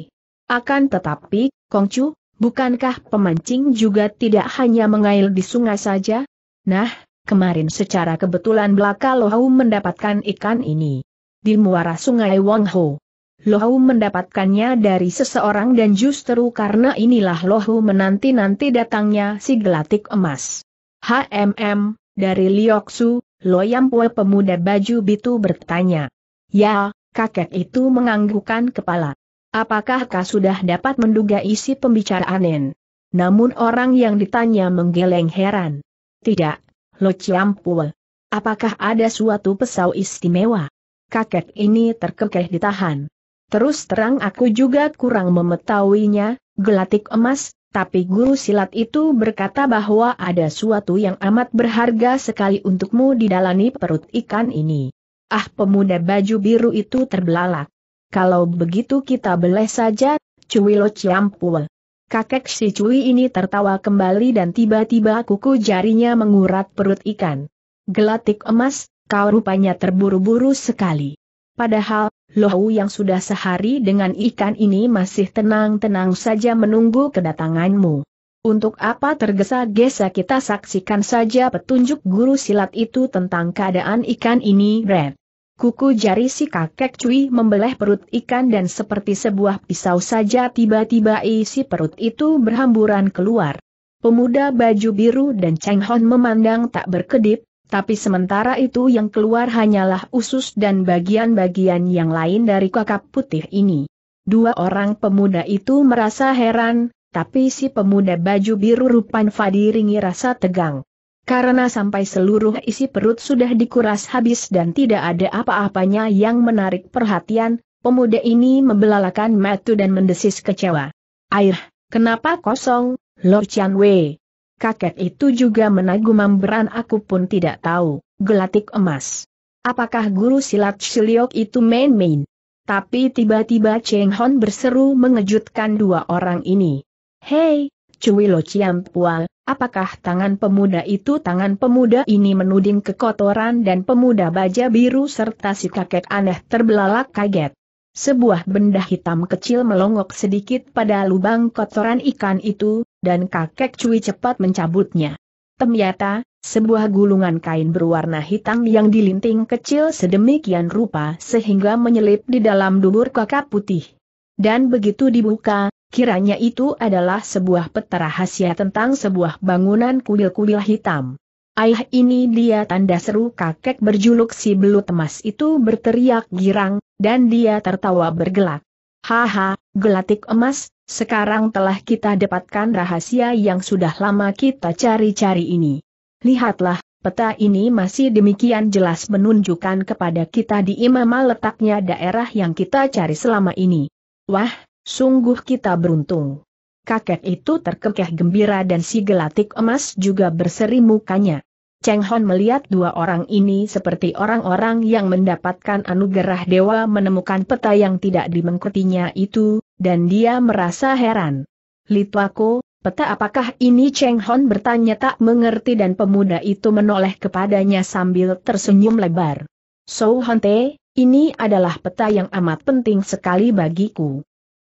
Akan tetapi, Kong Chu, bukankah pemancing juga tidak hanya mengail di sungai saja? Nah, kemarin secara kebetulan belaka loh mendapatkan ikan ini di muara sungai Wangho. Lohu mendapatkannya dari seseorang dan justru karena inilah Lohu menanti-nanti datangnya si gelatik emas. HMM, dari Lioksu, Loyampue pemuda baju bitu bertanya. Ya, kakek itu menganggukkan kepala. Apakah kau sudah dapat menduga isi pembicaraan? Namun orang yang ditanya menggeleng heran. Tidak, Lo Ciampue. Apakah ada suatu pesau istimewa? kakek ini terkekeh ditahan. Terus terang aku juga kurang memetahuinya, gelatik emas, tapi guru silat itu berkata bahwa ada suatu yang amat berharga sekali untukmu di didalani perut ikan ini. Ah pemuda baju biru itu terbelalak. Kalau begitu kita beleh saja, Cuilo Ciampul. Kakek si cuwi ini tertawa kembali dan tiba-tiba kuku jarinya mengurat perut ikan. Gelatik emas, kau rupanya terburu-buru sekali. Padahal, Lohu yang sudah sehari dengan ikan ini masih tenang-tenang saja menunggu kedatanganmu. Untuk apa tergesa-gesa kita saksikan saja petunjuk guru silat itu tentang keadaan ikan ini, Red. Kuku jari si kakek cuy membelah perut ikan dan seperti sebuah pisau saja tiba-tiba isi perut itu berhamburan keluar. Pemuda baju biru dan Cheng memandang tak berkedip, tapi sementara itu yang keluar hanyalah usus dan bagian-bagian yang lain dari kakap putih ini. Dua orang pemuda itu merasa heran, tapi si pemuda baju biru rupan ringi rasa tegang. Karena sampai seluruh isi perut sudah dikuras habis dan tidak ada apa-apanya yang menarik perhatian, pemuda ini membelalakan metu dan mendesis kecewa. Air, kenapa kosong, Lord Chan Wei? kakek itu juga menagu mamberan aku pun tidak tahu, gelatik emas. Apakah guru silat Shiliok itu main-main? Tapi tiba-tiba Cheng Hon berseru mengejutkan dua orang ini. Hei, Cui Chiam Ciampual, apakah tangan pemuda itu tangan pemuda ini menuding kekotoran dan pemuda baja biru serta si kakek aneh terbelalak kaget. Sebuah benda hitam kecil melongok sedikit pada lubang kotoran ikan itu, dan kakek cuy cepat mencabutnya. Ternyata, sebuah gulungan kain berwarna hitam yang dilinting kecil sedemikian rupa sehingga menyelip di dalam dubur kakak putih. Dan begitu dibuka, kiranya itu adalah sebuah peta rahasia tentang sebuah bangunan kuil-kuil hitam. Ayah ini dia tanda seru kakek berjuluk si belut emas itu berteriak girang, dan dia tertawa bergelak. Haha, Gelatik emas, sekarang telah kita dapatkan rahasia yang sudah lama kita cari-cari ini. Lihatlah, peta ini masih demikian jelas menunjukkan kepada kita di imama letaknya daerah yang kita cari selama ini. Wah, sungguh kita beruntung. Kakek itu terkekeh gembira dan si gelatik emas juga berseri mukanya. Cheng Hon melihat dua orang ini seperti orang-orang yang mendapatkan anugerah dewa menemukan peta yang tidak dimengkutinya itu, dan dia merasa heran. Litwako, peta apakah ini Cheng Hon bertanya tak mengerti dan pemuda itu menoleh kepadanya sambil tersenyum lebar. So Te, ini adalah peta yang amat penting sekali bagiku.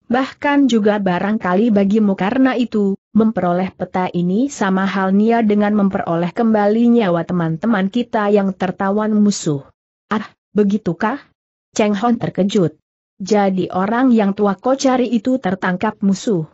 Bahkan juga barangkali bagimu karena itu, memperoleh peta ini sama halnya dengan memperoleh kembali nyawa teman-teman kita yang tertawan musuh. Ah, begitukah? Cheng Hon terkejut. Jadi orang yang tua kau cari itu tertangkap musuh.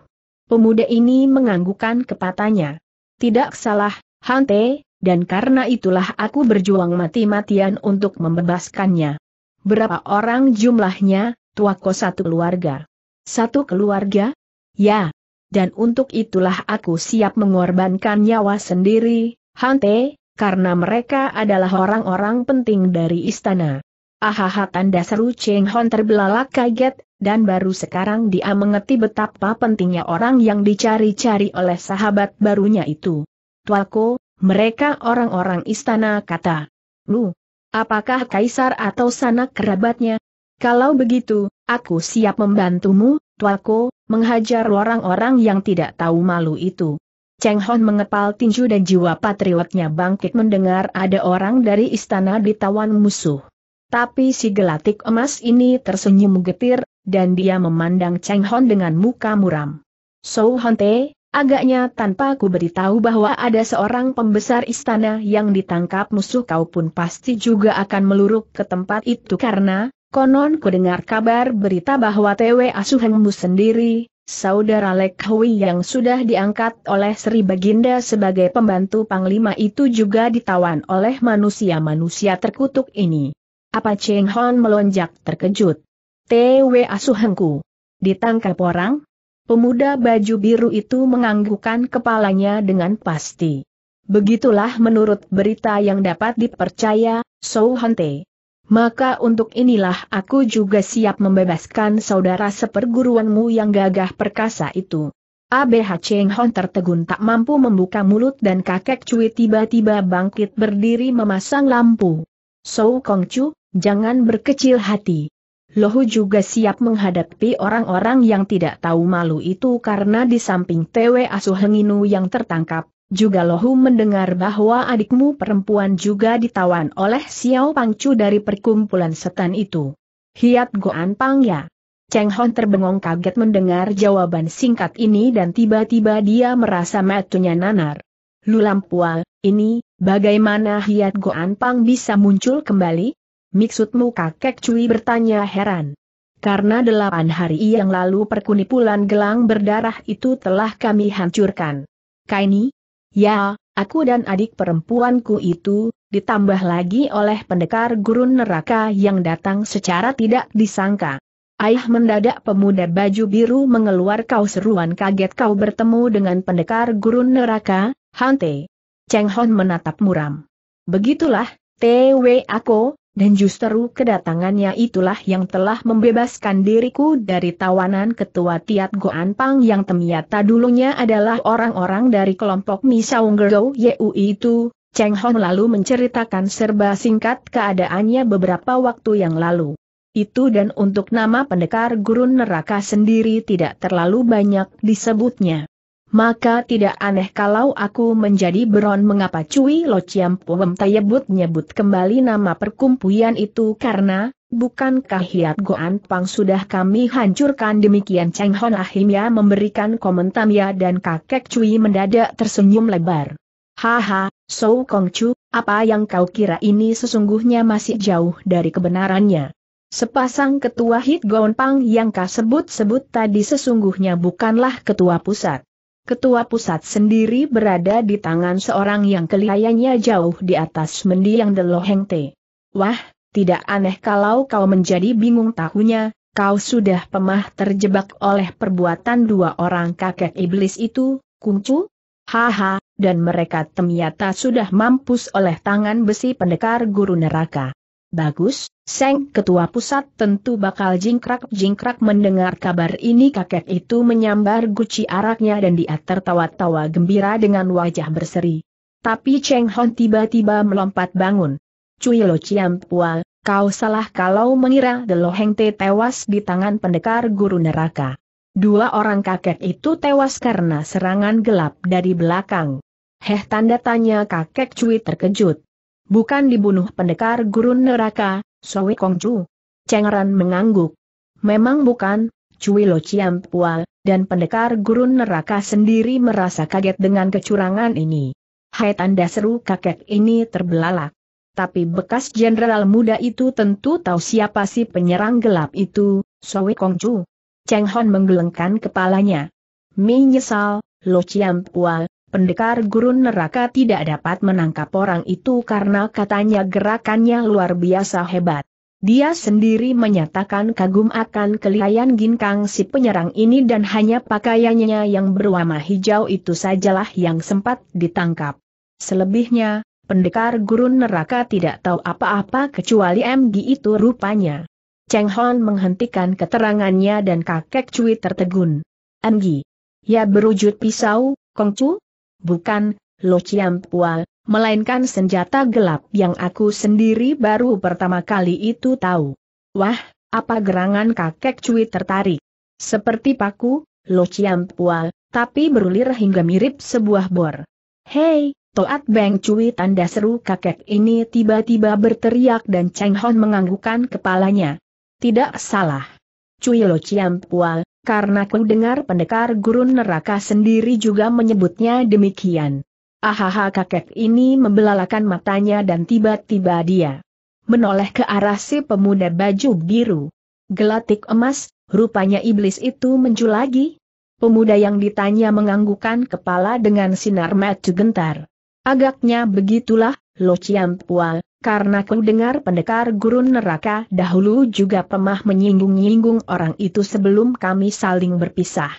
Pemuda ini menganggukkan kepatanya. Tidak salah, Han Te, dan karena itulah aku berjuang mati-matian untuk membebaskannya. Berapa orang jumlahnya, tua kau satu keluarga. Satu keluarga? Ya. Dan untuk itulah aku siap mengorbankan nyawa sendiri, Hante, karena mereka adalah orang-orang penting dari istana. Ahaha tanda seru Cheng Hon terbelalak kaget, dan baru sekarang dia mengerti betapa pentingnya orang yang dicari-cari oleh sahabat barunya itu. Tualko, mereka orang-orang istana kata. Lu, apakah kaisar atau sanak kerabatnya? Kalau begitu, Aku siap membantumu, tuaku, menghajar orang-orang yang tidak tahu malu itu. Cheng Hon mengepal tinju dan jiwa patriotnya bangkit mendengar ada orang dari istana ditawan musuh. Tapi si gelatik emas ini tersenyum getir, dan dia memandang Cheng Hon dengan muka muram. So Hon Te, agaknya tanpa ku beritahu bahwa ada seorang pembesar istana yang ditangkap musuh kau pun pasti juga akan meluruk ke tempat itu karena, Konon kudengar kabar berita bahwa TW Asuhengmu sendiri, saudara Lek Hui yang sudah diangkat oleh Sri Baginda sebagai pembantu Panglima itu juga ditawan oleh manusia-manusia terkutuk ini. Apa Cheng Hon melonjak terkejut? TW Asuhengku. Ditangkap orang? Pemuda baju biru itu menganggukkan kepalanya dengan pasti. Begitulah menurut berita yang dapat dipercaya, Sou Hante maka untuk inilah aku juga siap membebaskan saudara seperguruanmu yang gagah perkasa itu. ABH Cheng Hon tertegun tak mampu membuka mulut dan kakek cuy tiba-tiba bangkit berdiri memasang lampu. Sou Kong Chu, jangan berkecil hati. Lohu juga siap menghadapi orang-orang yang tidak tahu malu itu karena di samping Tewe Henginu yang tertangkap, juga Lohu mendengar bahwa adikmu perempuan juga ditawan oleh Xiao Pangcu dari perkumpulan setan itu. Hiat Goan Pang ya. Cheng Hon terbengong kaget mendengar jawaban singkat ini dan tiba-tiba dia merasa matunya nanar. Lu Lulampua, ini, bagaimana Hiat Goan Pang bisa muncul kembali? Miksudmu kakek Cui bertanya heran karena delapan hari yang lalu perkunipulan gelang berdarah itu telah kami hancurkan. Kaini, Ya, aku dan adik perempuanku itu, ditambah lagi oleh pendekar gurun neraka yang datang secara tidak disangka. Ayah mendadak pemuda baju biru mengeluar kau seruan kaget kau bertemu dengan pendekar gurun neraka, Hante. Cheng Hon menatap muram. Begitulah, T.W. Ako, dan justru kedatangannya itulah yang telah membebaskan diriku dari tawanan ketua Tiat Goan Pang yang temiata dulunya adalah orang-orang dari kelompok Nisaung Yeu itu, Cheng Hong lalu menceritakan serba singkat keadaannya beberapa waktu yang lalu. Itu dan untuk nama pendekar gurun neraka sendiri tidak terlalu banyak disebutnya maka tidak aneh kalau aku menjadi beron mengapa Cui Lo Chiam Tayebut nyebut kembali nama perkumpulan itu karena, bukankah Hiat Goan Pang sudah kami hancurkan demikian Cheng Hon Ahimya memberikan komentarnya dan kakek Cui mendadak tersenyum lebar. Haha, So Kong Chu, apa yang kau kira ini sesungguhnya masih jauh dari kebenarannya. Sepasang ketua Hit Goan Pang yang kau sebut-sebut tadi sesungguhnya bukanlah ketua pusat ketua pusat sendiri berada di tangan seorang yang kelihayanya jauh di atas mendiang The Loheng Te. Wah, tidak aneh kalau kau menjadi bingung tahunya, kau sudah pemah terjebak oleh perbuatan dua orang kakek iblis itu, Kuncu? Haha, dan mereka ternyata sudah mampus oleh tangan besi pendekar guru neraka. Bagus, Seng Ketua Pusat tentu bakal jingkrak-jingkrak mendengar kabar ini kakek itu menyambar guci araknya dan dia tertawa-tawa gembira dengan wajah berseri. Tapi Cheng Hon tiba-tiba melompat bangun. Cui lo ciam pua, kau salah kalau mengira The Loheng Te tewas di tangan pendekar guru neraka. Dua orang kakek itu tewas karena serangan gelap dari belakang. Heh tanda tanya kakek Cui terkejut. Bukan dibunuh pendekar gurun neraka, Soe Kongju. Cengran mengangguk. Memang bukan, Cui Lo Chiam Pua, dan pendekar gurun neraka sendiri merasa kaget dengan kecurangan ini. Hai tanda seru kakek ini terbelalak. Tapi bekas jenderal muda itu tentu tahu siapa si penyerang gelap itu, Soe Kongju. Cheng Hon menggelengkan kepalanya. Menyesal, Lo Chiam Pua, pendekar gurun neraka tidak dapat menangkap orang itu karena katanya gerakannya luar biasa hebat. Dia sendiri menyatakan kagum akan kelihayan ginkang si penyerang ini dan hanya pakaiannya yang berwarna hijau itu sajalah yang sempat ditangkap. Selebihnya, pendekar gurun neraka tidak tahu apa-apa kecuali MG itu rupanya. Cheng Hon menghentikan keterangannya dan kakek Cui tertegun. MG. Ya berwujud pisau, Kongcu? bukan, Lo Pua, melainkan senjata gelap yang aku sendiri baru pertama kali itu tahu. Wah, apa gerangan kakek cuy tertarik? Seperti paku, Lo Pua, tapi berulir hingga mirip sebuah bor. Hei, Toat Beng Cui tanda seru kakek ini tiba-tiba berteriak dan Cheng Hon menganggukkan kepalanya. Tidak salah. Cui Lo Pua, karena ku dengar pendekar gurun neraka sendiri juga menyebutnya demikian. Ahaha kakek ini membelalakan matanya dan tiba-tiba dia menoleh ke arah si pemuda baju biru. Gelatik emas, rupanya iblis itu muncul lagi. Pemuda yang ditanya menganggukkan kepala dengan sinar mata gentar. Agaknya begitulah, Lo Ciampual, karena ku dengar pendekar gurun neraka dahulu juga pemah menyinggung-nyinggung orang itu sebelum kami saling berpisah.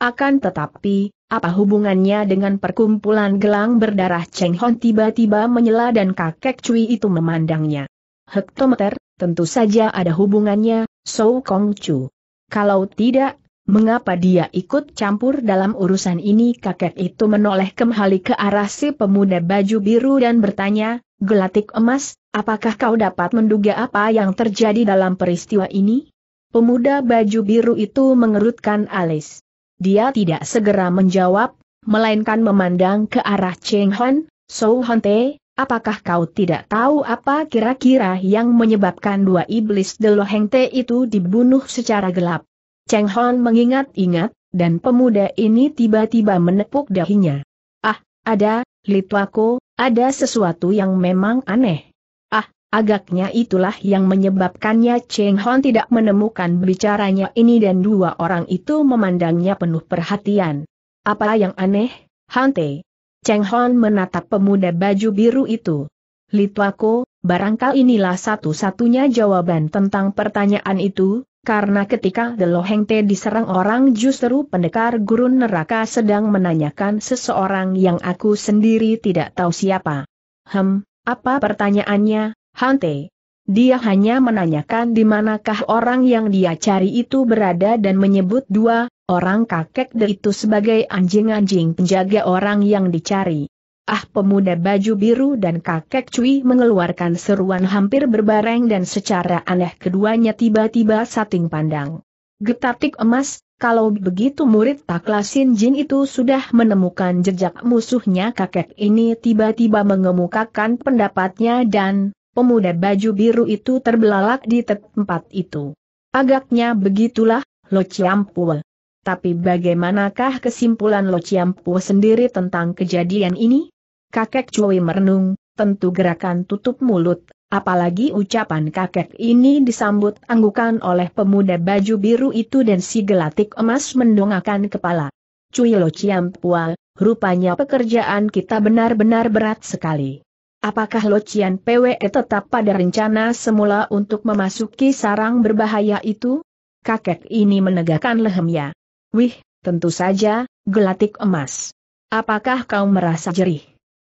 Akan tetapi, apa hubungannya dengan perkumpulan gelang berdarah Cheng Hon tiba-tiba menyela dan kakek Cui itu memandangnya. Hektometer, tentu saja ada hubungannya, So Kong Chu. Kalau tidak, mengapa dia ikut campur dalam urusan ini kakek itu menoleh kembali ke arah si pemuda baju biru dan bertanya, Gelatik emas, apakah kau dapat menduga apa yang terjadi dalam peristiwa ini? Pemuda baju biru itu mengerutkan alis. Dia tidak segera menjawab, melainkan memandang ke arah Cheng Hon, Sou Han Te, apakah kau tidak tahu apa kira-kira yang menyebabkan dua iblis Deloheng Te itu dibunuh secara gelap? Cheng Hon mengingat-ingat, dan pemuda ini tiba-tiba menepuk dahinya. Ah, ada, Litwako, ada sesuatu yang memang aneh. Ah, agaknya itulah yang menyebabkannya Cheng Hon tidak menemukan bicaranya ini dan dua orang itu memandangnya penuh perhatian. Apa yang aneh, Hante? Cheng Hon menatap pemuda baju biru itu. Litwako, barangkali inilah satu-satunya jawaban tentang pertanyaan itu, karena ketika The Loheng Te diserang orang justru pendekar gurun neraka sedang menanyakan seseorang yang aku sendiri tidak tahu siapa. Hem, apa pertanyaannya, Hante? Dia hanya menanyakan di manakah orang yang dia cari itu berada dan menyebut dua orang kakek de itu sebagai anjing-anjing penjaga orang yang dicari. Ah pemuda baju biru dan kakek cuy mengeluarkan seruan hampir berbareng dan secara aneh keduanya tiba-tiba sating pandang. Getatik emas, kalau begitu murid taklasin Jin itu sudah menemukan jejak musuhnya kakek ini tiba-tiba mengemukakan pendapatnya dan pemuda baju biru itu terbelalak di tempat itu. Agaknya begitulah, Lo ciampul. Tapi bagaimanakah kesimpulan Lo Chiampue sendiri tentang kejadian ini? Kakek Cui merenung, tentu gerakan tutup mulut, apalagi ucapan kakek ini disambut anggukan oleh pemuda baju biru itu dan si gelatik emas mendongakkan kepala. Cui Lo pua, rupanya pekerjaan kita benar-benar berat sekali. Apakah Cian PWE tetap pada rencana semula untuk memasuki sarang berbahaya itu? Kakek ini menegakkan lehemnya. Wih, tentu saja, gelatik emas. Apakah kau merasa jerih?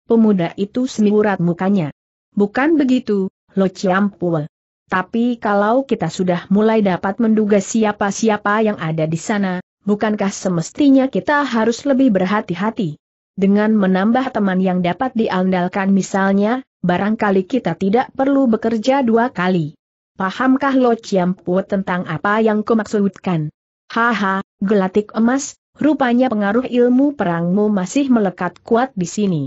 Pemuda itu semiurat mukanya. Bukan begitu, Lo Ciampua. Tapi kalau kita sudah mulai dapat menduga siapa-siapa yang ada di sana, bukankah semestinya kita harus lebih berhati-hati? Dengan menambah teman yang dapat diandalkan misalnya, barangkali kita tidak perlu bekerja dua kali. Pahamkah Lo Ciampu tentang apa yang kumaksudkan? Haha, gelatik emas, rupanya pengaruh ilmu perangmu masih melekat kuat di sini.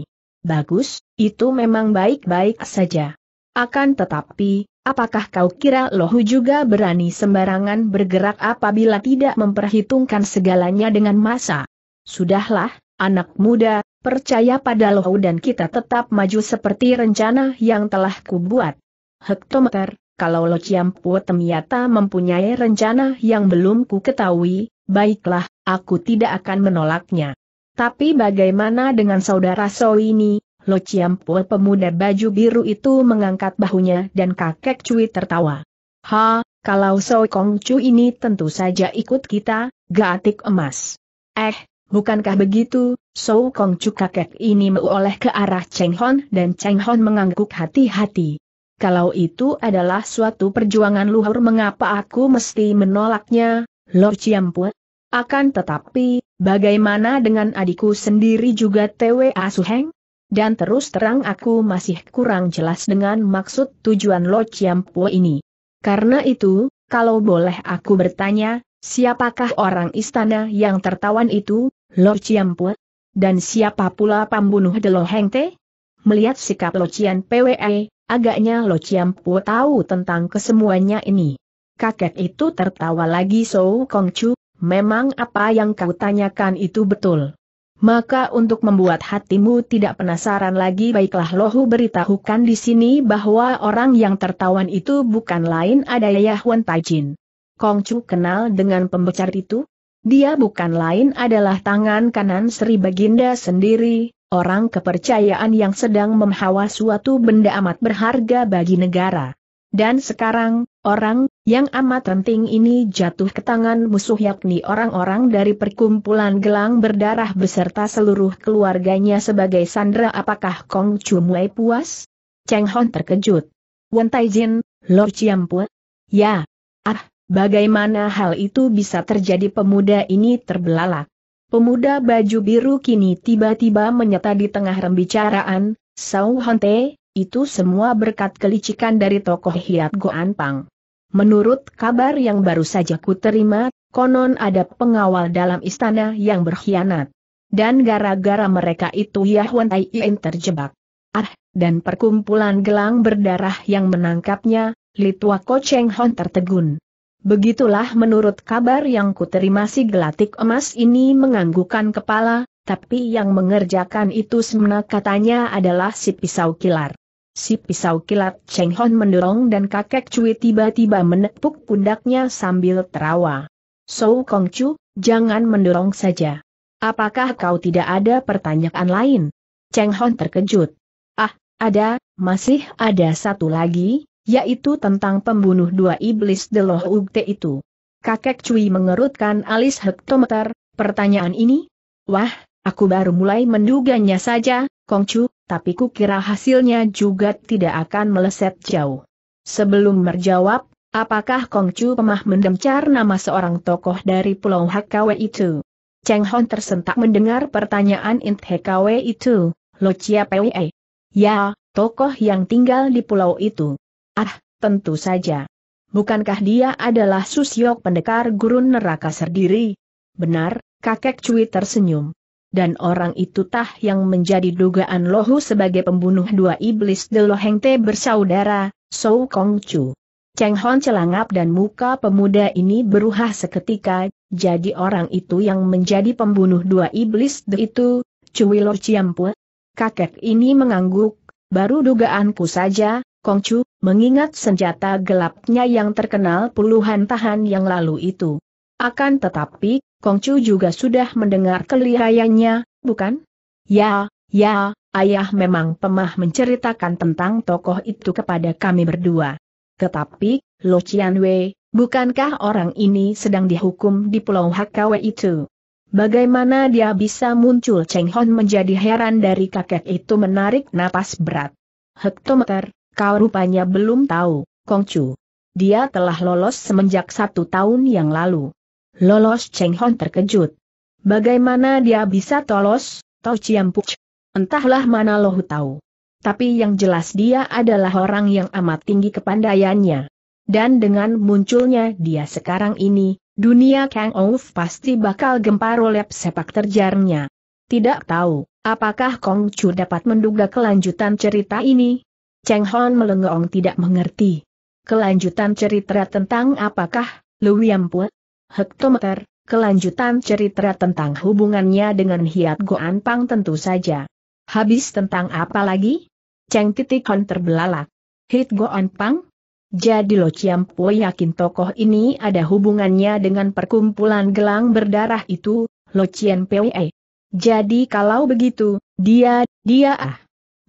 Bagus, itu memang baik-baik saja. Akan tetapi, apakah kau kira Lohu juga berani sembarangan bergerak apabila tidak memperhitungkan segalanya dengan masa? Sudahlah, anak muda, percaya pada Lohu dan kita tetap maju seperti rencana yang telah kubuat. Hektometer, kalau Lo Ciampu Temiata mempunyai rencana yang belum ku ketahui, baiklah, aku tidak akan menolaknya. Tapi bagaimana dengan saudara So ini? Lo Chiampul pemuda baju biru itu mengangkat bahunya dan kakek Cui tertawa. Ha, kalau So Kong Chu ini tentu saja ikut kita, gatik emas. Eh, bukankah begitu, So Kong Chu kakek ini meoleh ke arah Cheng Hon dan Cheng Hon mengangguk hati-hati. Kalau itu adalah suatu perjuangan luhur mengapa aku mesti menolaknya, Lo Chiampul? Akan tetapi, bagaimana dengan adikku sendiri juga TW Asuheng? Dan terus terang aku masih kurang jelas dengan maksud tujuan Lo Po ini. Karena itu, kalau boleh aku bertanya, siapakah orang istana yang tertawan itu, Lo Po? Dan siapa pula pembunuh De Lo Hengte? Melihat sikap Lo Chian PWE, agaknya Lo Po tahu tentang kesemuanya ini. Kakek itu tertawa lagi So Kong Chu memang apa yang kau tanyakan itu betul. Maka untuk membuat hatimu tidak penasaran lagi baiklah lohu beritahukan di sini bahwa orang yang tertawan itu bukan lain ada Yahwan Tajin. Kongcu kenal dengan pembecar itu? Dia bukan lain adalah tangan kanan Sri Baginda sendiri, orang kepercayaan yang sedang memhawa suatu benda amat berharga bagi negara. Dan sekarang, orang yang amat penting ini jatuh ke tangan musuh yakni orang-orang dari perkumpulan gelang berdarah beserta seluruh keluarganya sebagai sandera apakah Kong Chu mulai puas? Cheng Hon terkejut. Wen Taijin, Lord Chiampue? Ya. Ah, bagaimana hal itu bisa terjadi pemuda ini terbelalak? Pemuda baju biru kini tiba-tiba menyata di tengah rembicaraan, Sau Te. Itu semua berkat kelicikan dari tokoh Hiat Goan Pang. Menurut kabar yang baru saja ku terima, konon ada pengawal dalam istana yang berkhianat. Dan gara-gara mereka itu Yahwan Tai terjebak. Ah, dan perkumpulan gelang berdarah yang menangkapnya, Litwa Ko Cheng Hon tertegun. Begitulah menurut kabar yang ku terima si gelatik emas ini menganggukan kepala, tapi yang mengerjakan itu semena katanya adalah si pisau kilar. Si pisau kilat Cheng Hon mendorong dan kakek Cui tiba-tiba menepuk pundaknya sambil terawa. Sou Kong Chu, jangan mendorong saja. Apakah kau tidak ada pertanyaan lain? Cheng Hon terkejut. Ah, ada, masih ada satu lagi, yaitu tentang pembunuh dua iblis Deloh Ugte itu. Kakek Cui mengerutkan alis hektometer, pertanyaan ini? Wah, Aku baru mulai menduganya saja, Kongcu, tapi kukira hasilnya juga tidak akan meleset jauh. Sebelum berjawab, apakah Kongcu pemah mendemcar nama seorang tokoh dari Pulau Hakawe itu? Cheng Hon tersentak mendengar pertanyaan Int Hakawe itu, Lo Chia Pwe. Ya, tokoh yang tinggal di pulau itu. Ah, tentu saja. Bukankah dia adalah Susyok pendekar gurun neraka sendiri? Benar, kakek Cui tersenyum dan orang itu tah yang menjadi dugaan Lohu sebagai pembunuh dua iblis de Lohengte bersaudara, Sou Kong Chu. Cheng Hon celangap dan muka pemuda ini berubah seketika, jadi orang itu yang menjadi pembunuh dua iblis de itu, Cui Lo Chiampu. Kakek ini mengangguk, baru dugaanku saja, Kong Chu, mengingat senjata gelapnya yang terkenal puluhan tahan yang lalu itu. Akan tetapi, Kongcu juga sudah mendengar kelihayannya, bukan? Ya, ya, ayah memang pemah menceritakan tentang tokoh itu kepada kami berdua. Tetapi, Lo Chian Wei, bukankah orang ini sedang dihukum di Pulau Hakawe itu? Bagaimana dia bisa muncul Cheng Hon menjadi heran dari kakek itu menarik napas berat. Hektometer, kau rupanya belum tahu, Kongcu. Dia telah lolos semenjak satu tahun yang lalu. Lolos Cheng Hon terkejut. Bagaimana dia bisa tolos, Tau Ciampuch? Entahlah mana lohu tahu. Tapi yang jelas dia adalah orang yang amat tinggi kepandaiannya. Dan dengan munculnya dia sekarang ini, dunia Kang Ouf pasti bakal gempar oleh sepak terjarnya. Tidak tahu, apakah Kong Chu dapat menduga kelanjutan cerita ini? Cheng Hon melengong tidak mengerti. Kelanjutan cerita tentang apakah, Lu Yampu? hektometer, kelanjutan cerita tentang hubungannya dengan Hiat Goan Pang tentu saja. Habis tentang apa lagi? Ceng titik Hon terbelalak. Hiat Goan Pang? Jadi Lo Chiam Pue yakin tokoh ini ada hubungannya dengan perkumpulan gelang berdarah itu, Lo Chiam Pue. Jadi kalau begitu, dia, dia ah.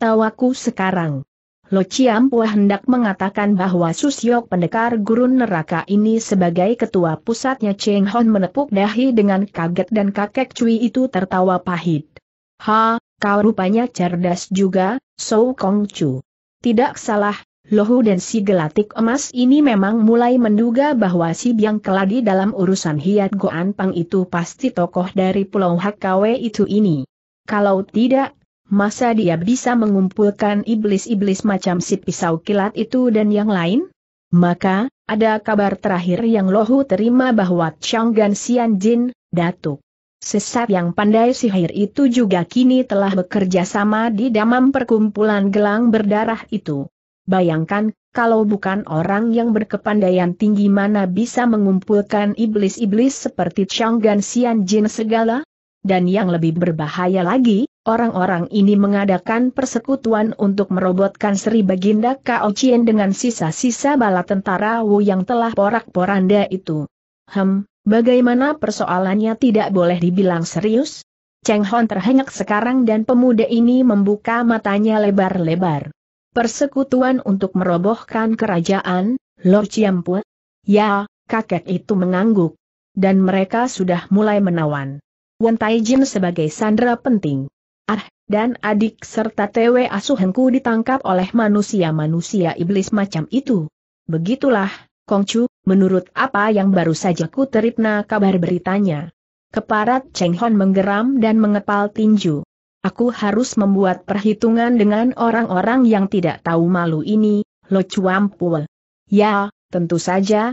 Tawaku sekarang. Lo Chiam Pua hendak mengatakan bahwa Susyok pendekar gurun neraka ini sebagai ketua pusatnya Cheng Hon menepuk dahi dengan kaget dan kakek cuy itu tertawa pahit. Ha, kau rupanya cerdas juga, Sou Kong Chu. Tidak salah, Lohu dan si gelatik emas ini memang mulai menduga bahwa si Biang Keladi dalam urusan Hiat Goan Pang itu pasti tokoh dari Pulau Hakawe itu ini. Kalau tidak, Masa dia bisa mengumpulkan iblis-iblis macam si pisau kilat itu dan yang lain? Maka, ada kabar terakhir yang Lohu terima bahwa Changgan Xian Jin, Datuk Sesat yang pandai sihir itu juga kini telah bekerja sama di damam perkumpulan gelang berdarah itu. Bayangkan, kalau bukan orang yang berkepandaian tinggi mana bisa mengumpulkan iblis-iblis seperti Changgan Xian Jin segala? dan yang lebih berbahaya lagi, orang-orang ini mengadakan persekutuan untuk merobotkan Sri Baginda Kao Chien dengan sisa-sisa bala tentara Wu yang telah porak-poranda itu. Hem, bagaimana persoalannya tidak boleh dibilang serius? Cheng Hon terhenyak sekarang dan pemuda ini membuka matanya lebar-lebar. Persekutuan untuk merobohkan kerajaan, Lord Chiampu? Ya, kakek itu mengangguk. Dan mereka sudah mulai menawan. Wen Tai sebagai sandera penting. Ah, dan adik serta TW asuhanku ditangkap oleh manusia-manusia iblis macam itu. Begitulah, Kong Chu, menurut apa yang baru saja ku teripna kabar beritanya. Keparat Cheng Hon menggeram dan mengepal tinju. Aku harus membuat perhitungan dengan orang-orang yang tidak tahu malu ini, Lo Chuan Ya, tentu saja,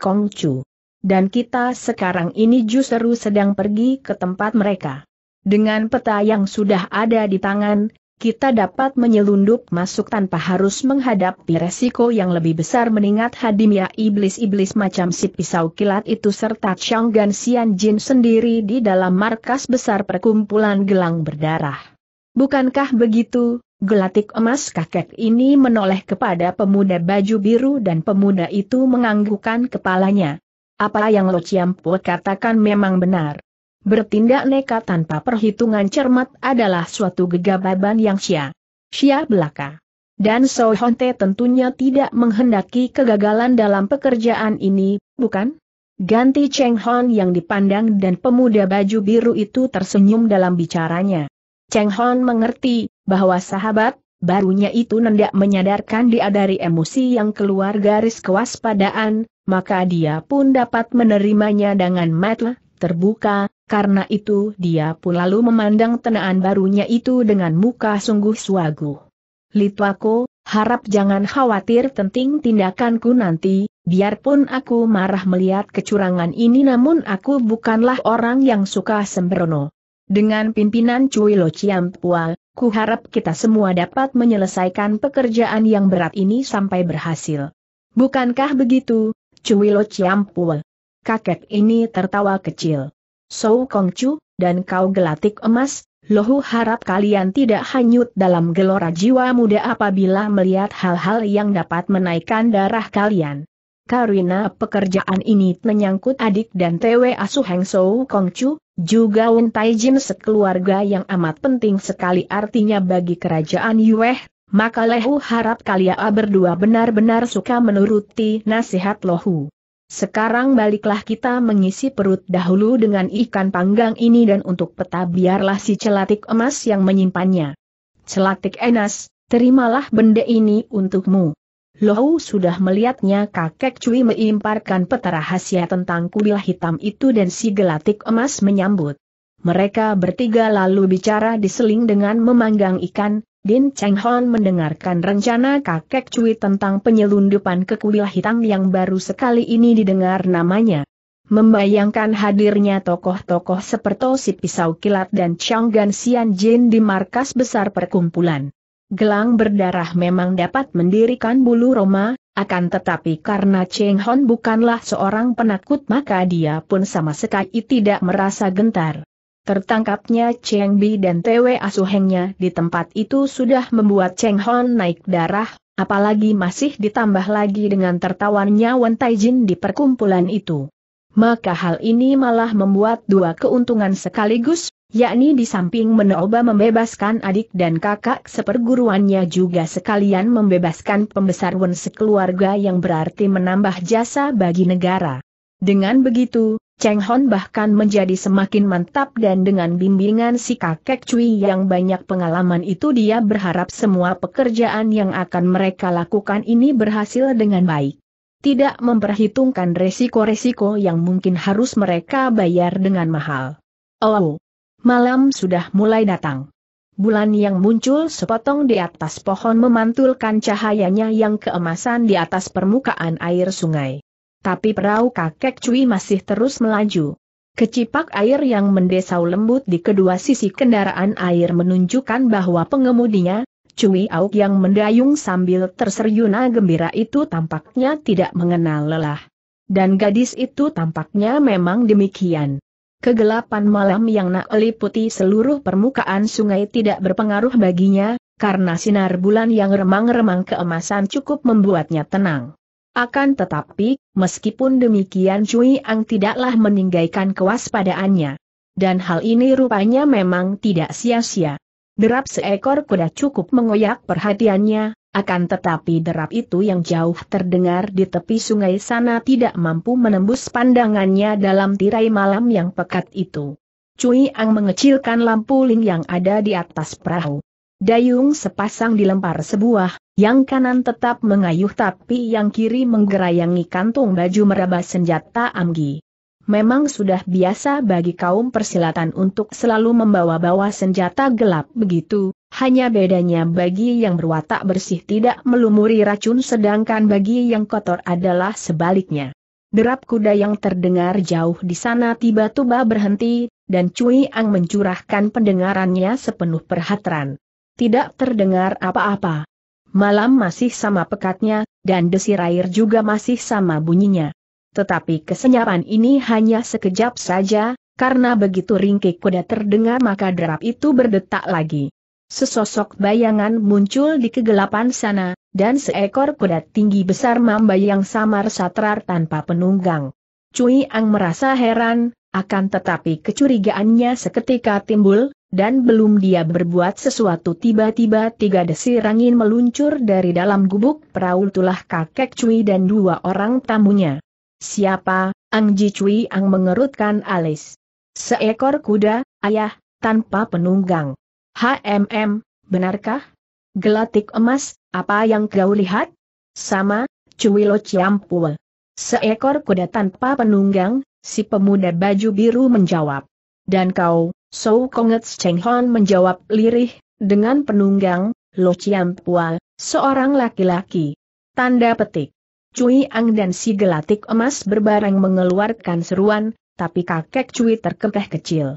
Kong Chu dan kita sekarang ini justru sedang pergi ke tempat mereka. Dengan peta yang sudah ada di tangan, kita dapat menyelundup masuk tanpa harus menghadapi resiko yang lebih besar meningat hadimia ya, iblis-iblis macam si pisau kilat itu serta Changgan Sian Jin sendiri di dalam markas besar perkumpulan gelang berdarah. Bukankah begitu, gelatik emas kakek ini menoleh kepada pemuda baju biru dan pemuda itu menganggukkan kepalanya. Apa yang Lo Ciampo katakan memang benar. Bertindak nekat tanpa perhitungan cermat adalah suatu gegababan yang sia. Sia belaka. Dan Sohonte tentunya tidak menghendaki kegagalan dalam pekerjaan ini, bukan? Ganti Cheng Hon yang dipandang dan pemuda baju biru itu tersenyum dalam bicaranya. Cheng Hon mengerti, bahwa sahabat, barunya itu nendak menyadarkan dia dari emosi yang keluar garis kewaspadaan, maka dia pun dapat menerimanya dengan mata terbuka, karena itu dia pun lalu memandang tenaan barunya itu dengan muka sungguh suagu. Litwako, harap jangan khawatir penting tindakanku nanti, biarpun aku marah melihat kecurangan ini namun aku bukanlah orang yang suka sembrono. Dengan pimpinan Cui Lo Pua, ku harap kita semua dapat menyelesaikan pekerjaan yang berat ini sampai berhasil. Bukankah begitu, Cuwilo Ciampul. Kakek ini tertawa kecil. Sou Kongcu, dan kau gelatik emas, lohu harap kalian tidak hanyut dalam gelora jiwa muda apabila melihat hal-hal yang dapat menaikkan darah kalian. Karina pekerjaan ini menyangkut adik dan TW asuheng Heng Kong Kongcu, juga Wen Taijin sekeluarga yang amat penting sekali artinya bagi kerajaan Yueh maka Lehu harap kalian berdua benar-benar suka menuruti nasihat Lohu. Sekarang baliklah kita mengisi perut dahulu dengan ikan panggang ini dan untuk peta biarlah si celatik emas yang menyimpannya. Celatik enas, terimalah benda ini untukmu. Lohu sudah melihatnya kakek cuy mengimparkan peta rahasia tentang kubil hitam itu dan si gelatik emas menyambut. Mereka bertiga lalu bicara diseling dengan memanggang ikan, Din Cheng Hon mendengarkan rencana kakek cuy tentang penyelundupan ke kuil hitam yang baru sekali ini didengar namanya. Membayangkan hadirnya tokoh-tokoh seperti si pisau kilat dan Chang Gan Xian Jin di markas besar perkumpulan. Gelang berdarah memang dapat mendirikan bulu Roma, akan tetapi karena Cheng Hon bukanlah seorang penakut maka dia pun sama sekali tidak merasa gentar. Tertangkapnya Cheng Bi dan Tewe Asuhengnya di tempat itu sudah membuat Cheng Hon naik darah, apalagi masih ditambah lagi dengan tertawannya Wan Taijin di perkumpulan itu. Maka hal ini malah membuat dua keuntungan sekaligus, yakni di samping menoba membebaskan adik dan kakak seperguruannya juga sekalian membebaskan pembesar Wen sekeluarga yang berarti menambah jasa bagi negara. Dengan begitu, Cheng Hon bahkan menjadi semakin mantap dan dengan bimbingan si kakek Cui yang banyak pengalaman itu dia berharap semua pekerjaan yang akan mereka lakukan ini berhasil dengan baik. Tidak memperhitungkan resiko-resiko yang mungkin harus mereka bayar dengan mahal. Oh, malam sudah mulai datang. Bulan yang muncul sepotong di atas pohon memantulkan cahayanya yang keemasan di atas permukaan air sungai. Tapi perahu kakek Cui masih terus melaju. Kecipak air yang mendesau lembut di kedua sisi kendaraan air menunjukkan bahwa pengemudinya, Cui Auk yang mendayung sambil terseryuna gembira itu tampaknya tidak mengenal lelah. Dan gadis itu tampaknya memang demikian. Kegelapan malam yang nak meliputi seluruh permukaan sungai tidak berpengaruh baginya, karena sinar bulan yang remang-remang keemasan cukup membuatnya tenang. Akan tetapi, meskipun demikian Cui Ang tidaklah meninggalkan kewaspadaannya. Dan hal ini rupanya memang tidak sia-sia. Derap seekor kuda cukup mengoyak perhatiannya, akan tetapi derap itu yang jauh terdengar di tepi sungai sana tidak mampu menembus pandangannya dalam tirai malam yang pekat itu. Cui Ang mengecilkan lampu ling yang ada di atas perahu. Dayung sepasang dilempar sebuah, yang kanan tetap mengayuh tapi yang kiri menggerayangi kantung baju meraba senjata Amgi. Memang sudah biasa bagi kaum persilatan untuk selalu membawa-bawa senjata gelap begitu, hanya bedanya bagi yang berwatak bersih tidak melumuri racun sedangkan bagi yang kotor adalah sebaliknya. Derap kuda yang terdengar jauh di sana tiba-tiba berhenti, dan Cui Ang mencurahkan pendengarannya sepenuh perhatian. Tidak terdengar apa-apa malam masih sama pekatnya, dan desir air juga masih sama bunyinya. Tetapi kesenyapan ini hanya sekejap saja, karena begitu ringkik kuda terdengar maka derap itu berdetak lagi. Sesosok bayangan muncul di kegelapan sana, dan seekor kuda tinggi besar membayang samar satrar tanpa penunggang. Cui Ang merasa heran, akan tetapi kecurigaannya seketika timbul, dan belum dia berbuat sesuatu tiba-tiba tiga desir angin meluncur dari dalam gubuk perahu tulah kakek Cui dan dua orang tamunya. Siapa? Ang Ji Cui Ang mengerutkan alis. Seekor kuda, ayah, tanpa penunggang. HMM, benarkah? Gelatik emas, apa yang kau lihat? Sama, Cui Lo Ciampul. Seekor kuda tanpa penunggang, si pemuda baju biru menjawab. Dan kau, So Konget Cheng Hon menjawab lirih, dengan penunggang, Lo Chiam Pual, seorang laki-laki. Tanda petik. Cui Ang dan si gelatik emas berbareng mengeluarkan seruan, tapi kakek Cui terkekeh kecil.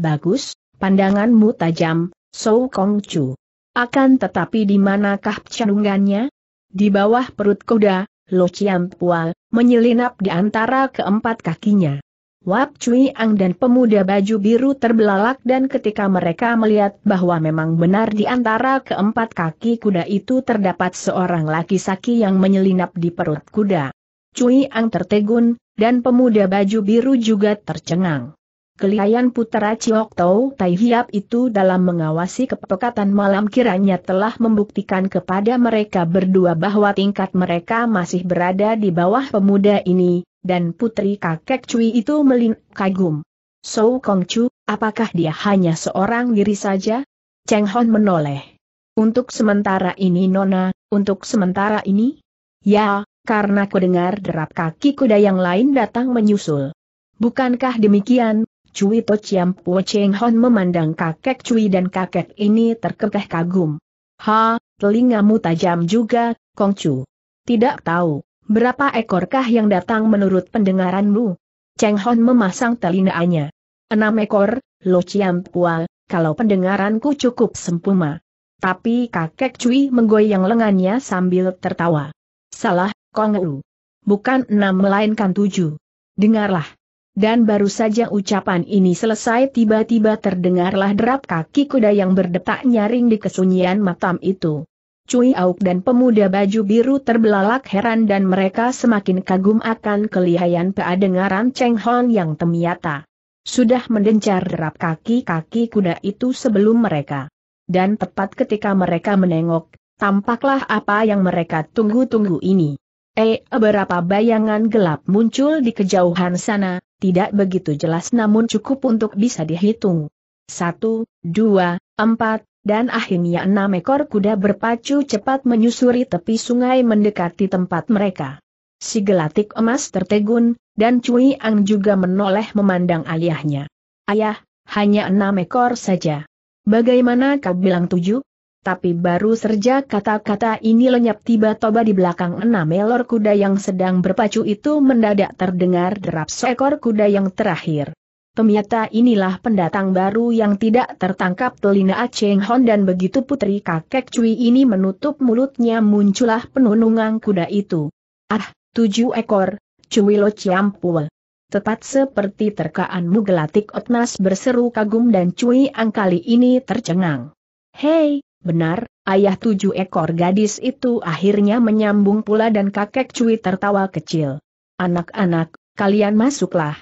Bagus, pandanganmu tajam, So Kong Chu. Akan tetapi di manakah pecandungannya? Di bawah perut kuda, Lo Chiam Pual, menyelinap di antara keempat kakinya. Wap Cui Ang dan pemuda baju biru terbelalak dan ketika mereka melihat bahwa memang benar di antara keempat kaki kuda itu terdapat seorang laki-saki yang menyelinap di perut kuda. Cui Ang tertegun, dan pemuda baju biru juga tercengang. Kelihayan putera Ciok Tau Tai Hiap itu dalam mengawasi kepekatan malam kiranya telah membuktikan kepada mereka berdua bahwa tingkat mereka masih berada di bawah pemuda ini, dan putri kakek Cui itu melin kagum. Kong Kongcu, apakah dia hanya seorang diri saja? Cheng Hon menoleh. Untuk sementara ini Nona, untuk sementara ini? Ya, karena ku dengar derap kaki kuda yang lain datang menyusul. Bukankah demikian? Cui To Chiam Po Cheng Hon memandang kakek Cui dan kakek ini terkekeh kagum. Ha, telingamu tajam juga, Kongcu. Tidak tahu. Berapa ekorkah yang datang menurut pendengaranmu? Cheng Hon memasang telinganya. Enam ekor, Lo Chiam Pua, kalau pendengaranku cukup sempurna. Tapi kakek Cui menggoyang lengannya sambil tertawa. Salah, Kong U. Bukan enam melainkan tujuh. Dengarlah. Dan baru saja ucapan ini selesai tiba-tiba terdengarlah derap kaki kuda yang berdetak nyaring di kesunyian matam itu. Cui Auk dan pemuda baju biru terbelalak heran dan mereka semakin kagum akan kelihayan peadengaran Cheng Hon yang temiata. Sudah mendencar derap kaki-kaki kuda itu sebelum mereka. Dan tepat ketika mereka menengok, tampaklah apa yang mereka tunggu-tunggu ini. Eh, beberapa bayangan gelap muncul di kejauhan sana, tidak begitu jelas namun cukup untuk bisa dihitung. Satu, dua, empat, dan akhirnya enam ekor kuda berpacu cepat menyusuri tepi sungai mendekati tempat mereka. Si gelatik emas tertegun, dan Cui Ang juga menoleh memandang ayahnya. Ayah, hanya enam ekor saja. Bagaimana kau bilang tujuh? Tapi baru serja kata-kata ini lenyap tiba tiba di belakang enam elor kuda yang sedang berpacu itu mendadak terdengar derap seekor kuda yang terakhir. Ternyata inilah pendatang baru yang tidak tertangkap telinga Cheng Hon dan begitu putri kakek Cui ini menutup mulutnya muncullah penunungan kuda itu. Ah, tujuh ekor, Cui Lo Ciampul. Tepat seperti terkaan mugelatik Otnas berseru kagum dan Cui Ang kali ini tercengang. Hei, benar, ayah tujuh ekor gadis itu akhirnya menyambung pula dan kakek Cui tertawa kecil. Anak-anak, kalian masuklah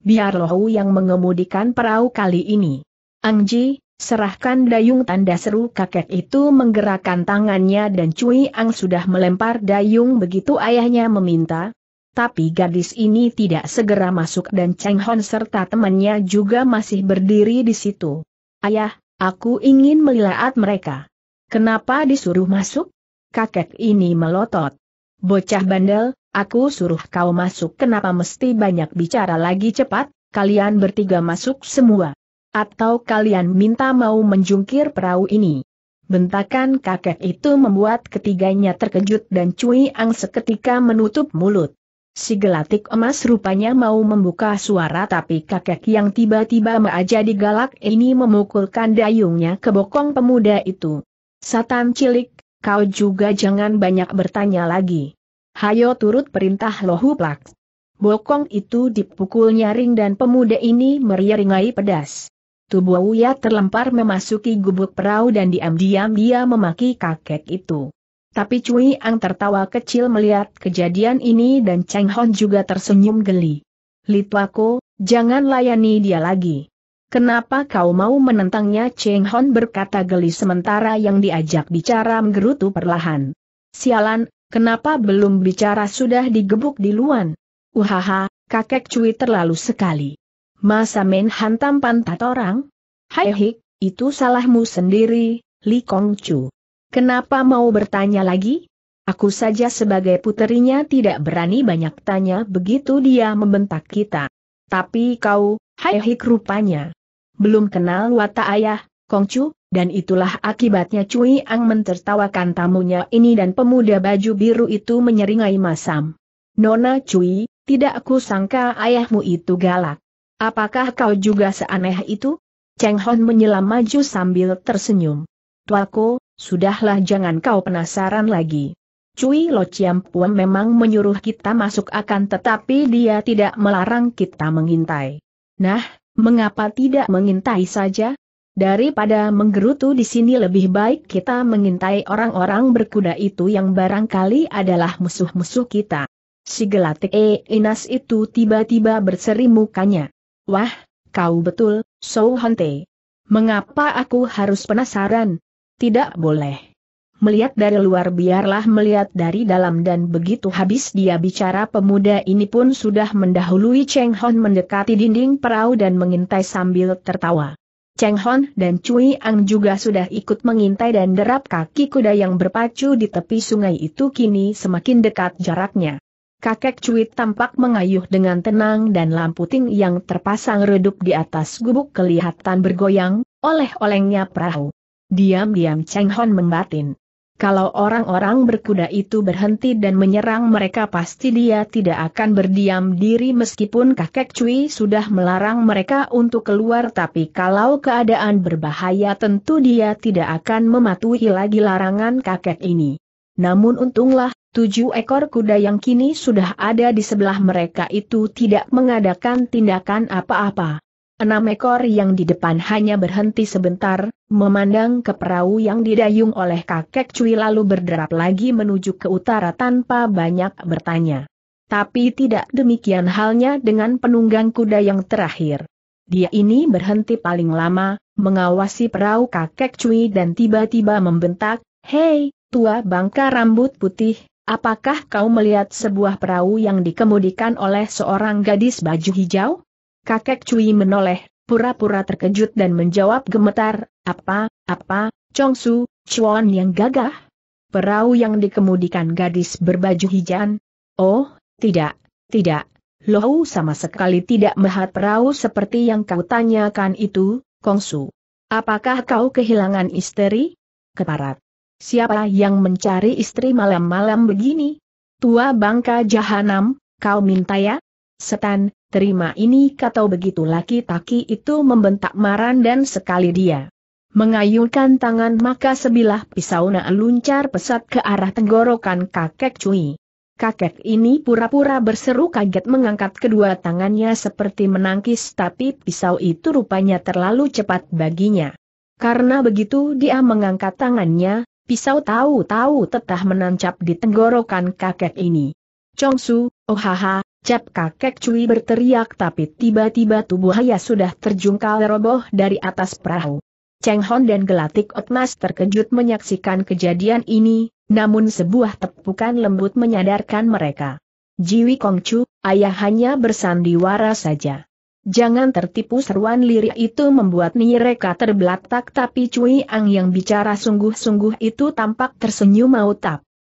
biar Lohu yang mengemudikan perahu kali ini. Angji, serahkan dayung tanda seru kakek itu menggerakkan tangannya dan Cui Ang sudah melempar dayung begitu ayahnya meminta. Tapi gadis ini tidak segera masuk dan Cheng Hon serta temannya juga masih berdiri di situ. Ayah, aku ingin melihat mereka. Kenapa disuruh masuk? Kakek ini melotot. Bocah bandel, Aku suruh kau masuk kenapa mesti banyak bicara lagi cepat, kalian bertiga masuk semua. Atau kalian minta mau menjungkir perahu ini. Bentakan kakek itu membuat ketiganya terkejut dan Cui Ang seketika menutup mulut. Si gelatik emas rupanya mau membuka suara tapi kakek yang tiba-tiba maja digalak ini memukulkan dayungnya ke bokong pemuda itu. Satan cilik, kau juga jangan banyak bertanya lagi hayo turut perintah Lohu Plak. Bokong itu dipukul nyaring dan pemuda ini meriringai pedas. Tubuh Uya terlempar memasuki gubuk perahu dan diam-diam dia memaki kakek itu. Tapi Cui Ang tertawa kecil melihat kejadian ini dan Cheng Hon juga tersenyum geli. Litwako, jangan layani dia lagi. Kenapa kau mau menentangnya Cheng Hon berkata geli sementara yang diajak bicara menggerutu perlahan. Sialan, Kenapa belum bicara sudah digebuk di luan? Uhaha, kakek cuy terlalu sekali. Masa main hantam pantat orang? Hai hik, itu salahmu sendiri, Li Kong Chu. Kenapa mau bertanya lagi? Aku saja sebagai puterinya tidak berani banyak tanya begitu dia membentak kita. Tapi kau, hai hik rupanya. Belum kenal watak ayah, Kongcu, dan itulah akibatnya Cui Ang mentertawakan tamunya ini dan pemuda baju biru itu menyeringai masam. Nona Cui, tidak aku sangka ayahmu itu galak. Apakah kau juga seaneh itu? Cheng Hon menyelam maju sambil tersenyum. Tuaku, sudahlah jangan kau penasaran lagi. Cui Lo Chiam Puan memang menyuruh kita masuk akan tetapi dia tidak melarang kita mengintai. Nah, mengapa tidak mengintai saja? Daripada menggerutu di sini lebih baik kita mengintai orang-orang berkuda itu yang barangkali adalah musuh-musuh kita. Si gelatik E. Inas itu tiba-tiba berseri mukanya. Wah, kau betul, So Honte. Mengapa aku harus penasaran? Tidak boleh. Melihat dari luar biarlah melihat dari dalam dan begitu habis dia bicara pemuda ini pun sudah mendahului Cheng Hon mendekati dinding perahu dan mengintai sambil tertawa. Cheng Hon dan Cui Ang juga sudah ikut mengintai dan derap kaki kuda yang berpacu di tepi sungai itu kini semakin dekat jaraknya. Kakek Cui tampak mengayuh dengan tenang dan lampu ting yang terpasang redup di atas gubuk kelihatan bergoyang, oleh-olengnya perahu. Diam-diam Cheng Hon membatin. Kalau orang-orang berkuda itu berhenti dan menyerang mereka pasti dia tidak akan berdiam diri meskipun kakek Cui sudah melarang mereka untuk keluar tapi kalau keadaan berbahaya tentu dia tidak akan mematuhi lagi larangan kakek ini. Namun untunglah, tujuh ekor kuda yang kini sudah ada di sebelah mereka itu tidak mengadakan tindakan apa-apa. Enam ekor yang di depan hanya berhenti sebentar, memandang ke perahu yang didayung oleh kakek Cui lalu berderap lagi menuju ke utara tanpa banyak bertanya. Tapi tidak demikian halnya dengan penunggang kuda yang terakhir. Dia ini berhenti paling lama, mengawasi perahu kakek Cui dan tiba-tiba membentak, Hei, tua bangka rambut putih, apakah kau melihat sebuah perahu yang dikemudikan oleh seorang gadis baju hijau? Kakek Cui menoleh, pura-pura terkejut dan menjawab gemetar, apa, apa, Chong Su, Chuan yang gagah? Perahu yang dikemudikan gadis berbaju hijau? Oh, tidak, tidak, Lohu sama sekali tidak melihat perahu seperti yang kau tanyakan itu, Su. Apakah kau kehilangan istri? Keparat. Siapa yang mencari istri malam-malam begini? Tua bangka jahanam, kau minta ya? Setan, terima ini kata begitu laki taki itu membentak maran dan sekali dia mengayunkan tangan maka sebilah pisau na luncar pesat ke arah tenggorokan kakek Cui. Kakek ini pura-pura berseru kaget mengangkat kedua tangannya seperti menangkis tapi pisau itu rupanya terlalu cepat baginya. Karena begitu dia mengangkat tangannya, pisau tahu-tahu tetah menancap di tenggorokan kakek ini. Chongsu, oh haha, Cap kakek Cui berteriak tapi tiba-tiba tubuh Haya sudah terjungkal roboh dari atas perahu. Cheng Hon dan Gelatik Otmas terkejut menyaksikan kejadian ini, namun sebuah tepukan lembut menyadarkan mereka. Jiwi Chu, ayah hanya bersandiwara saja. Jangan tertipu seruan lirik itu membuat mereka terbelatak tapi Cui Ang yang bicara sungguh-sungguh itu tampak tersenyum mau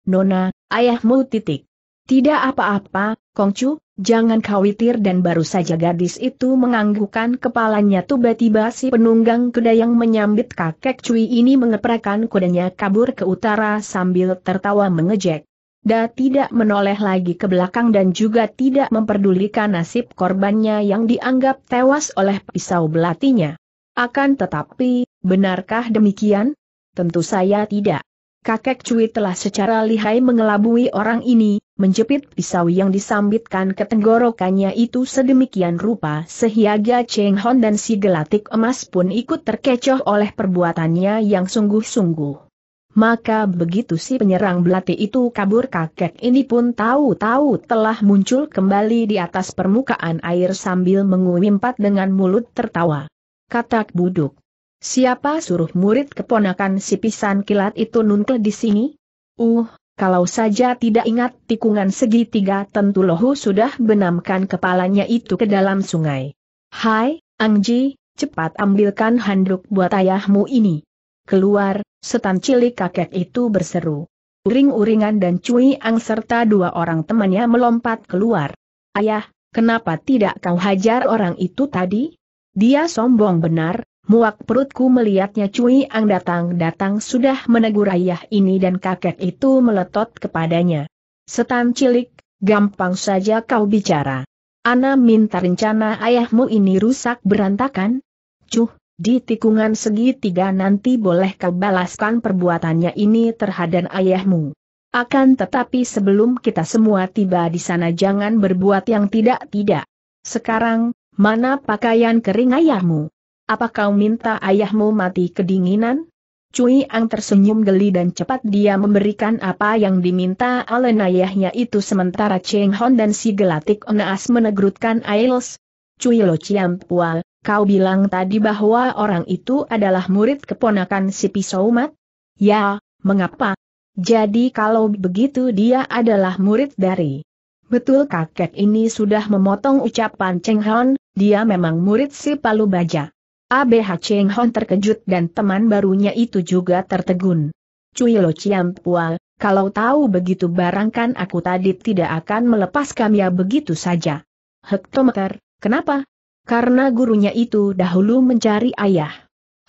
Nona, ayahmu titik. Tidak apa-apa, Kongcu, jangan khawatir dan baru saja gadis itu menganggukkan kepalanya tiba-tiba si penunggang kuda yang menyambit kakek cuy ini mengeprakan kudanya kabur ke utara sambil tertawa mengejek. Da tidak menoleh lagi ke belakang dan juga tidak memperdulikan nasib korbannya yang dianggap tewas oleh pisau belatinya. Akan tetapi, benarkah demikian? Tentu saya tidak kakek Cui telah secara lihai mengelabui orang ini, menjepit pisau yang disambitkan ke tenggorokannya itu sedemikian rupa sehingga Cheng Hon dan si gelatik emas pun ikut terkecoh oleh perbuatannya yang sungguh-sungguh. Maka begitu si penyerang belati itu kabur kakek ini pun tahu-tahu telah muncul kembali di atas permukaan air sambil mengumimpat dengan mulut tertawa. Katak buduk. Siapa suruh murid keponakan si pisan kilat itu nunkel di sini? Uh, kalau saja tidak ingat tikungan segitiga tentu lohu sudah benamkan kepalanya itu ke dalam sungai. Hai, Angji, cepat ambilkan handuk buat ayahmu ini. Keluar, setan cilik kakek itu berseru. Uring-uringan dan cuy Ang serta dua orang temannya melompat keluar. Ayah, kenapa tidak kau hajar orang itu tadi? Dia sombong benar, Muak perutku melihatnya Cui Ang datang-datang sudah menegur ayah ini dan kakek itu meletot kepadanya. Setan cilik, gampang saja kau bicara. Ana minta rencana ayahmu ini rusak berantakan? Cuh, di tikungan segitiga nanti boleh kau balaskan perbuatannya ini terhadap ayahmu. Akan tetapi sebelum kita semua tiba di sana jangan berbuat yang tidak-tidak. Sekarang, mana pakaian kering ayahmu? Apa kau minta ayahmu mati kedinginan? Cui Ang tersenyum geli dan cepat dia memberikan apa yang diminta oleh ayahnya itu sementara Cheng Hon dan si gelatik Onaas menegrutkan Ailes. Cui Lo Chiam Pua, kau bilang tadi bahwa orang itu adalah murid keponakan si Pisau Mat? Ya, mengapa? Jadi kalau begitu dia adalah murid dari. Betul kakek ini sudah memotong ucapan Cheng Hon, dia memang murid si Palu Baja. ABH Cheng Hon terkejut dan teman barunya itu juga tertegun. Cui Lo Chiam Pual, kalau tahu begitu barangkan aku tadi tidak akan melepas kami ya begitu saja. Hektometer, kenapa? Karena gurunya itu dahulu mencari ayah.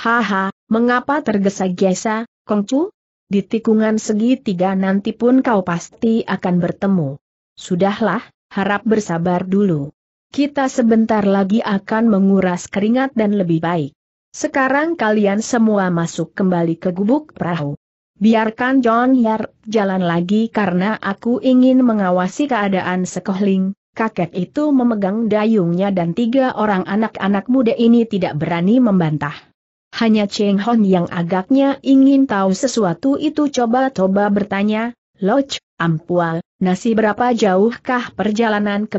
Haha, mengapa tergesa-gesa, Kongcu? Di tikungan segitiga nanti pun kau pasti akan bertemu. Sudahlah, harap bersabar dulu. Kita sebentar lagi akan menguras keringat dan lebih baik. Sekarang kalian semua masuk kembali ke gubuk perahu. Biarkan John Yar jalan lagi karena aku ingin mengawasi keadaan sekohling. Kakek itu memegang dayungnya dan tiga orang anak-anak muda ini tidak berani membantah. Hanya Cheng Hon yang agaknya ingin tahu sesuatu itu coba-coba bertanya, Loch, Ampual, nasi berapa jauhkah perjalanan ke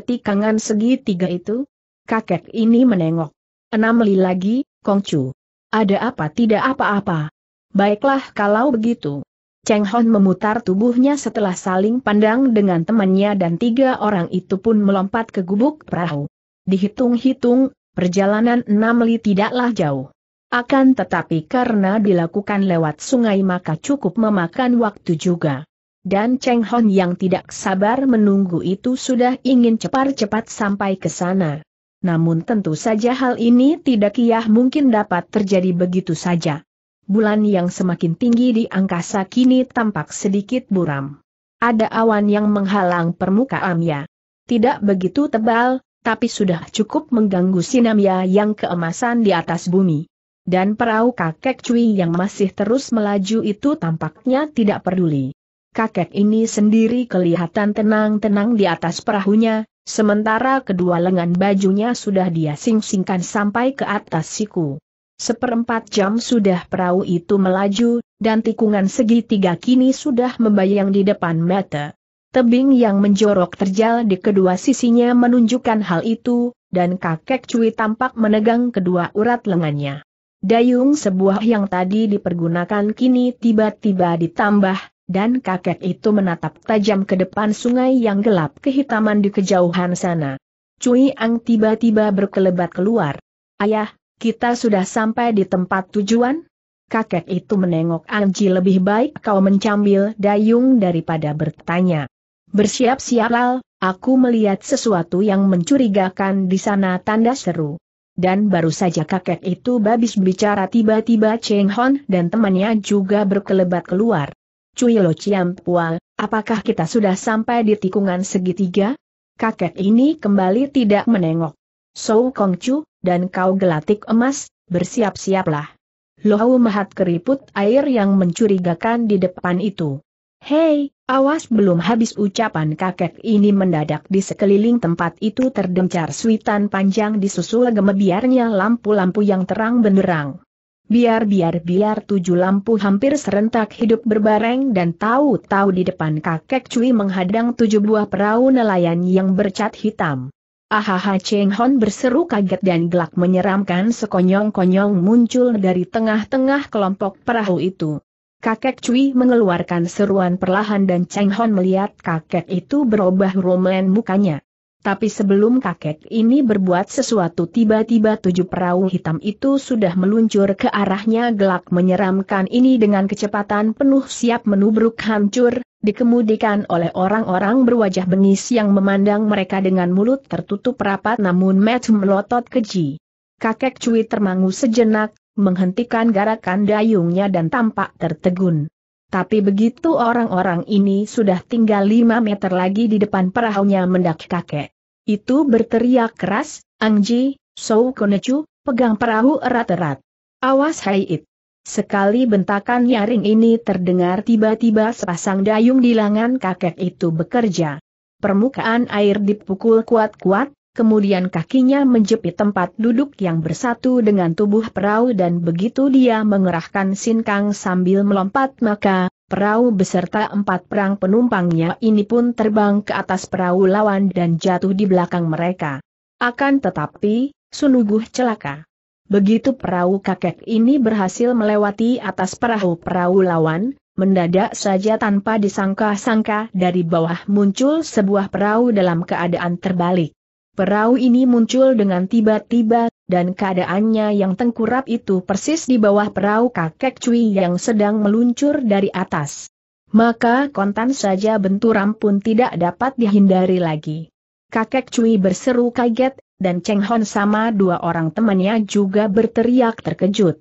segitiga itu? Kakek ini menengok. Enam li lagi, Kongcu. Ada apa tidak apa-apa? Baiklah kalau begitu. Cheng Hon memutar tubuhnya setelah saling pandang dengan temannya dan tiga orang itu pun melompat ke gubuk perahu. Dihitung-hitung, perjalanan enam li tidaklah jauh. Akan tetapi karena dilakukan lewat sungai maka cukup memakan waktu juga dan Cheng Hon yang tidak sabar menunggu itu sudah ingin cepat-cepat sampai ke sana. Namun tentu saja hal ini tidak kiah mungkin dapat terjadi begitu saja. Bulan yang semakin tinggi di angkasa kini tampak sedikit buram. Ada awan yang menghalang permukaannya. Tidak begitu tebal, tapi sudah cukup mengganggu sinamia yang keemasan di atas bumi. Dan perahu kakek cuy yang masih terus melaju itu tampaknya tidak peduli kakek ini sendiri kelihatan tenang-tenang di atas perahunya, sementara kedua lengan bajunya sudah dia sing-singkan sampai ke atas siku. Seperempat jam sudah perahu itu melaju, dan tikungan segitiga kini sudah membayang di depan mata. Tebing yang menjorok terjal di kedua sisinya menunjukkan hal itu, dan kakek Cui tampak menegang kedua urat lengannya. Dayung sebuah yang tadi dipergunakan kini tiba-tiba ditambah, dan kakek itu menatap tajam ke depan sungai yang gelap kehitaman di kejauhan sana. Cui Ang tiba-tiba berkelebat keluar. Ayah, kita sudah sampai di tempat tujuan? Kakek itu menengok Anji lebih baik kau mencambil dayung daripada bertanya. Bersiap-siap aku melihat sesuatu yang mencurigakan di sana tanda seru. Dan baru saja kakek itu babis bicara tiba-tiba Cheng Hon dan temannya juga berkelebat keluar. Cui Lo Pual, apakah kita sudah sampai di tikungan segitiga? Kakek ini kembali tidak menengok. Sou Chu, dan kau gelatik emas, bersiap-siaplah. Lohau mahat keriput air yang mencurigakan di depan itu. Hei, awas belum habis ucapan kakek ini mendadak di sekeliling tempat itu terdengar suitan panjang disusul gemebiarnya lampu-lampu yang terang benderang. Biar-biar-biar tujuh lampu hampir serentak hidup berbareng dan tahu-tahu di depan kakek cuy menghadang tujuh buah perahu nelayan yang bercat hitam. Ahaha Cheng Hon berseru kaget dan gelak menyeramkan sekonyong-konyong muncul dari tengah-tengah kelompok perahu itu. Kakek Cui mengeluarkan seruan perlahan dan Cheng Hon melihat kakek itu berubah rumen mukanya. Tapi sebelum kakek ini berbuat sesuatu tiba-tiba tujuh perahu hitam itu sudah meluncur ke arahnya gelap, menyeramkan ini dengan kecepatan penuh siap menubruk hancur, dikemudikan oleh orang-orang berwajah bengis yang memandang mereka dengan mulut tertutup rapat namun match melotot keji. Kakek Cui termangu sejenak, menghentikan garakan dayungnya dan tampak tertegun. Tapi begitu orang-orang ini sudah tinggal 5 meter lagi di depan perahunya mendak kakek. Itu berteriak keras, Angji, Sou Konecu, pegang perahu erat-erat. Awas Hai It. Sekali bentakan nyaring ini terdengar tiba-tiba sepasang dayung di lengan kakek itu bekerja. Permukaan air dipukul kuat-kuat, kemudian kakinya menjepit tempat duduk yang bersatu dengan tubuh perahu dan begitu dia mengerahkan sinkang sambil melompat maka, Perahu beserta empat perang penumpangnya ini pun terbang ke atas perahu lawan dan jatuh di belakang mereka. Akan tetapi, sungguh celaka. Begitu perahu kakek ini berhasil melewati atas perahu-perahu lawan, mendadak saja tanpa disangka-sangka dari bawah muncul sebuah perahu dalam keadaan terbalik. Perahu ini muncul dengan tiba-tiba, dan keadaannya yang tengkurap itu persis di bawah perahu kakek Cui yang sedang meluncur dari atas. Maka kontan saja benturan pun tidak dapat dihindari lagi. Kakek Cui berseru kaget, dan Cheng Hon sama dua orang temannya juga berteriak terkejut.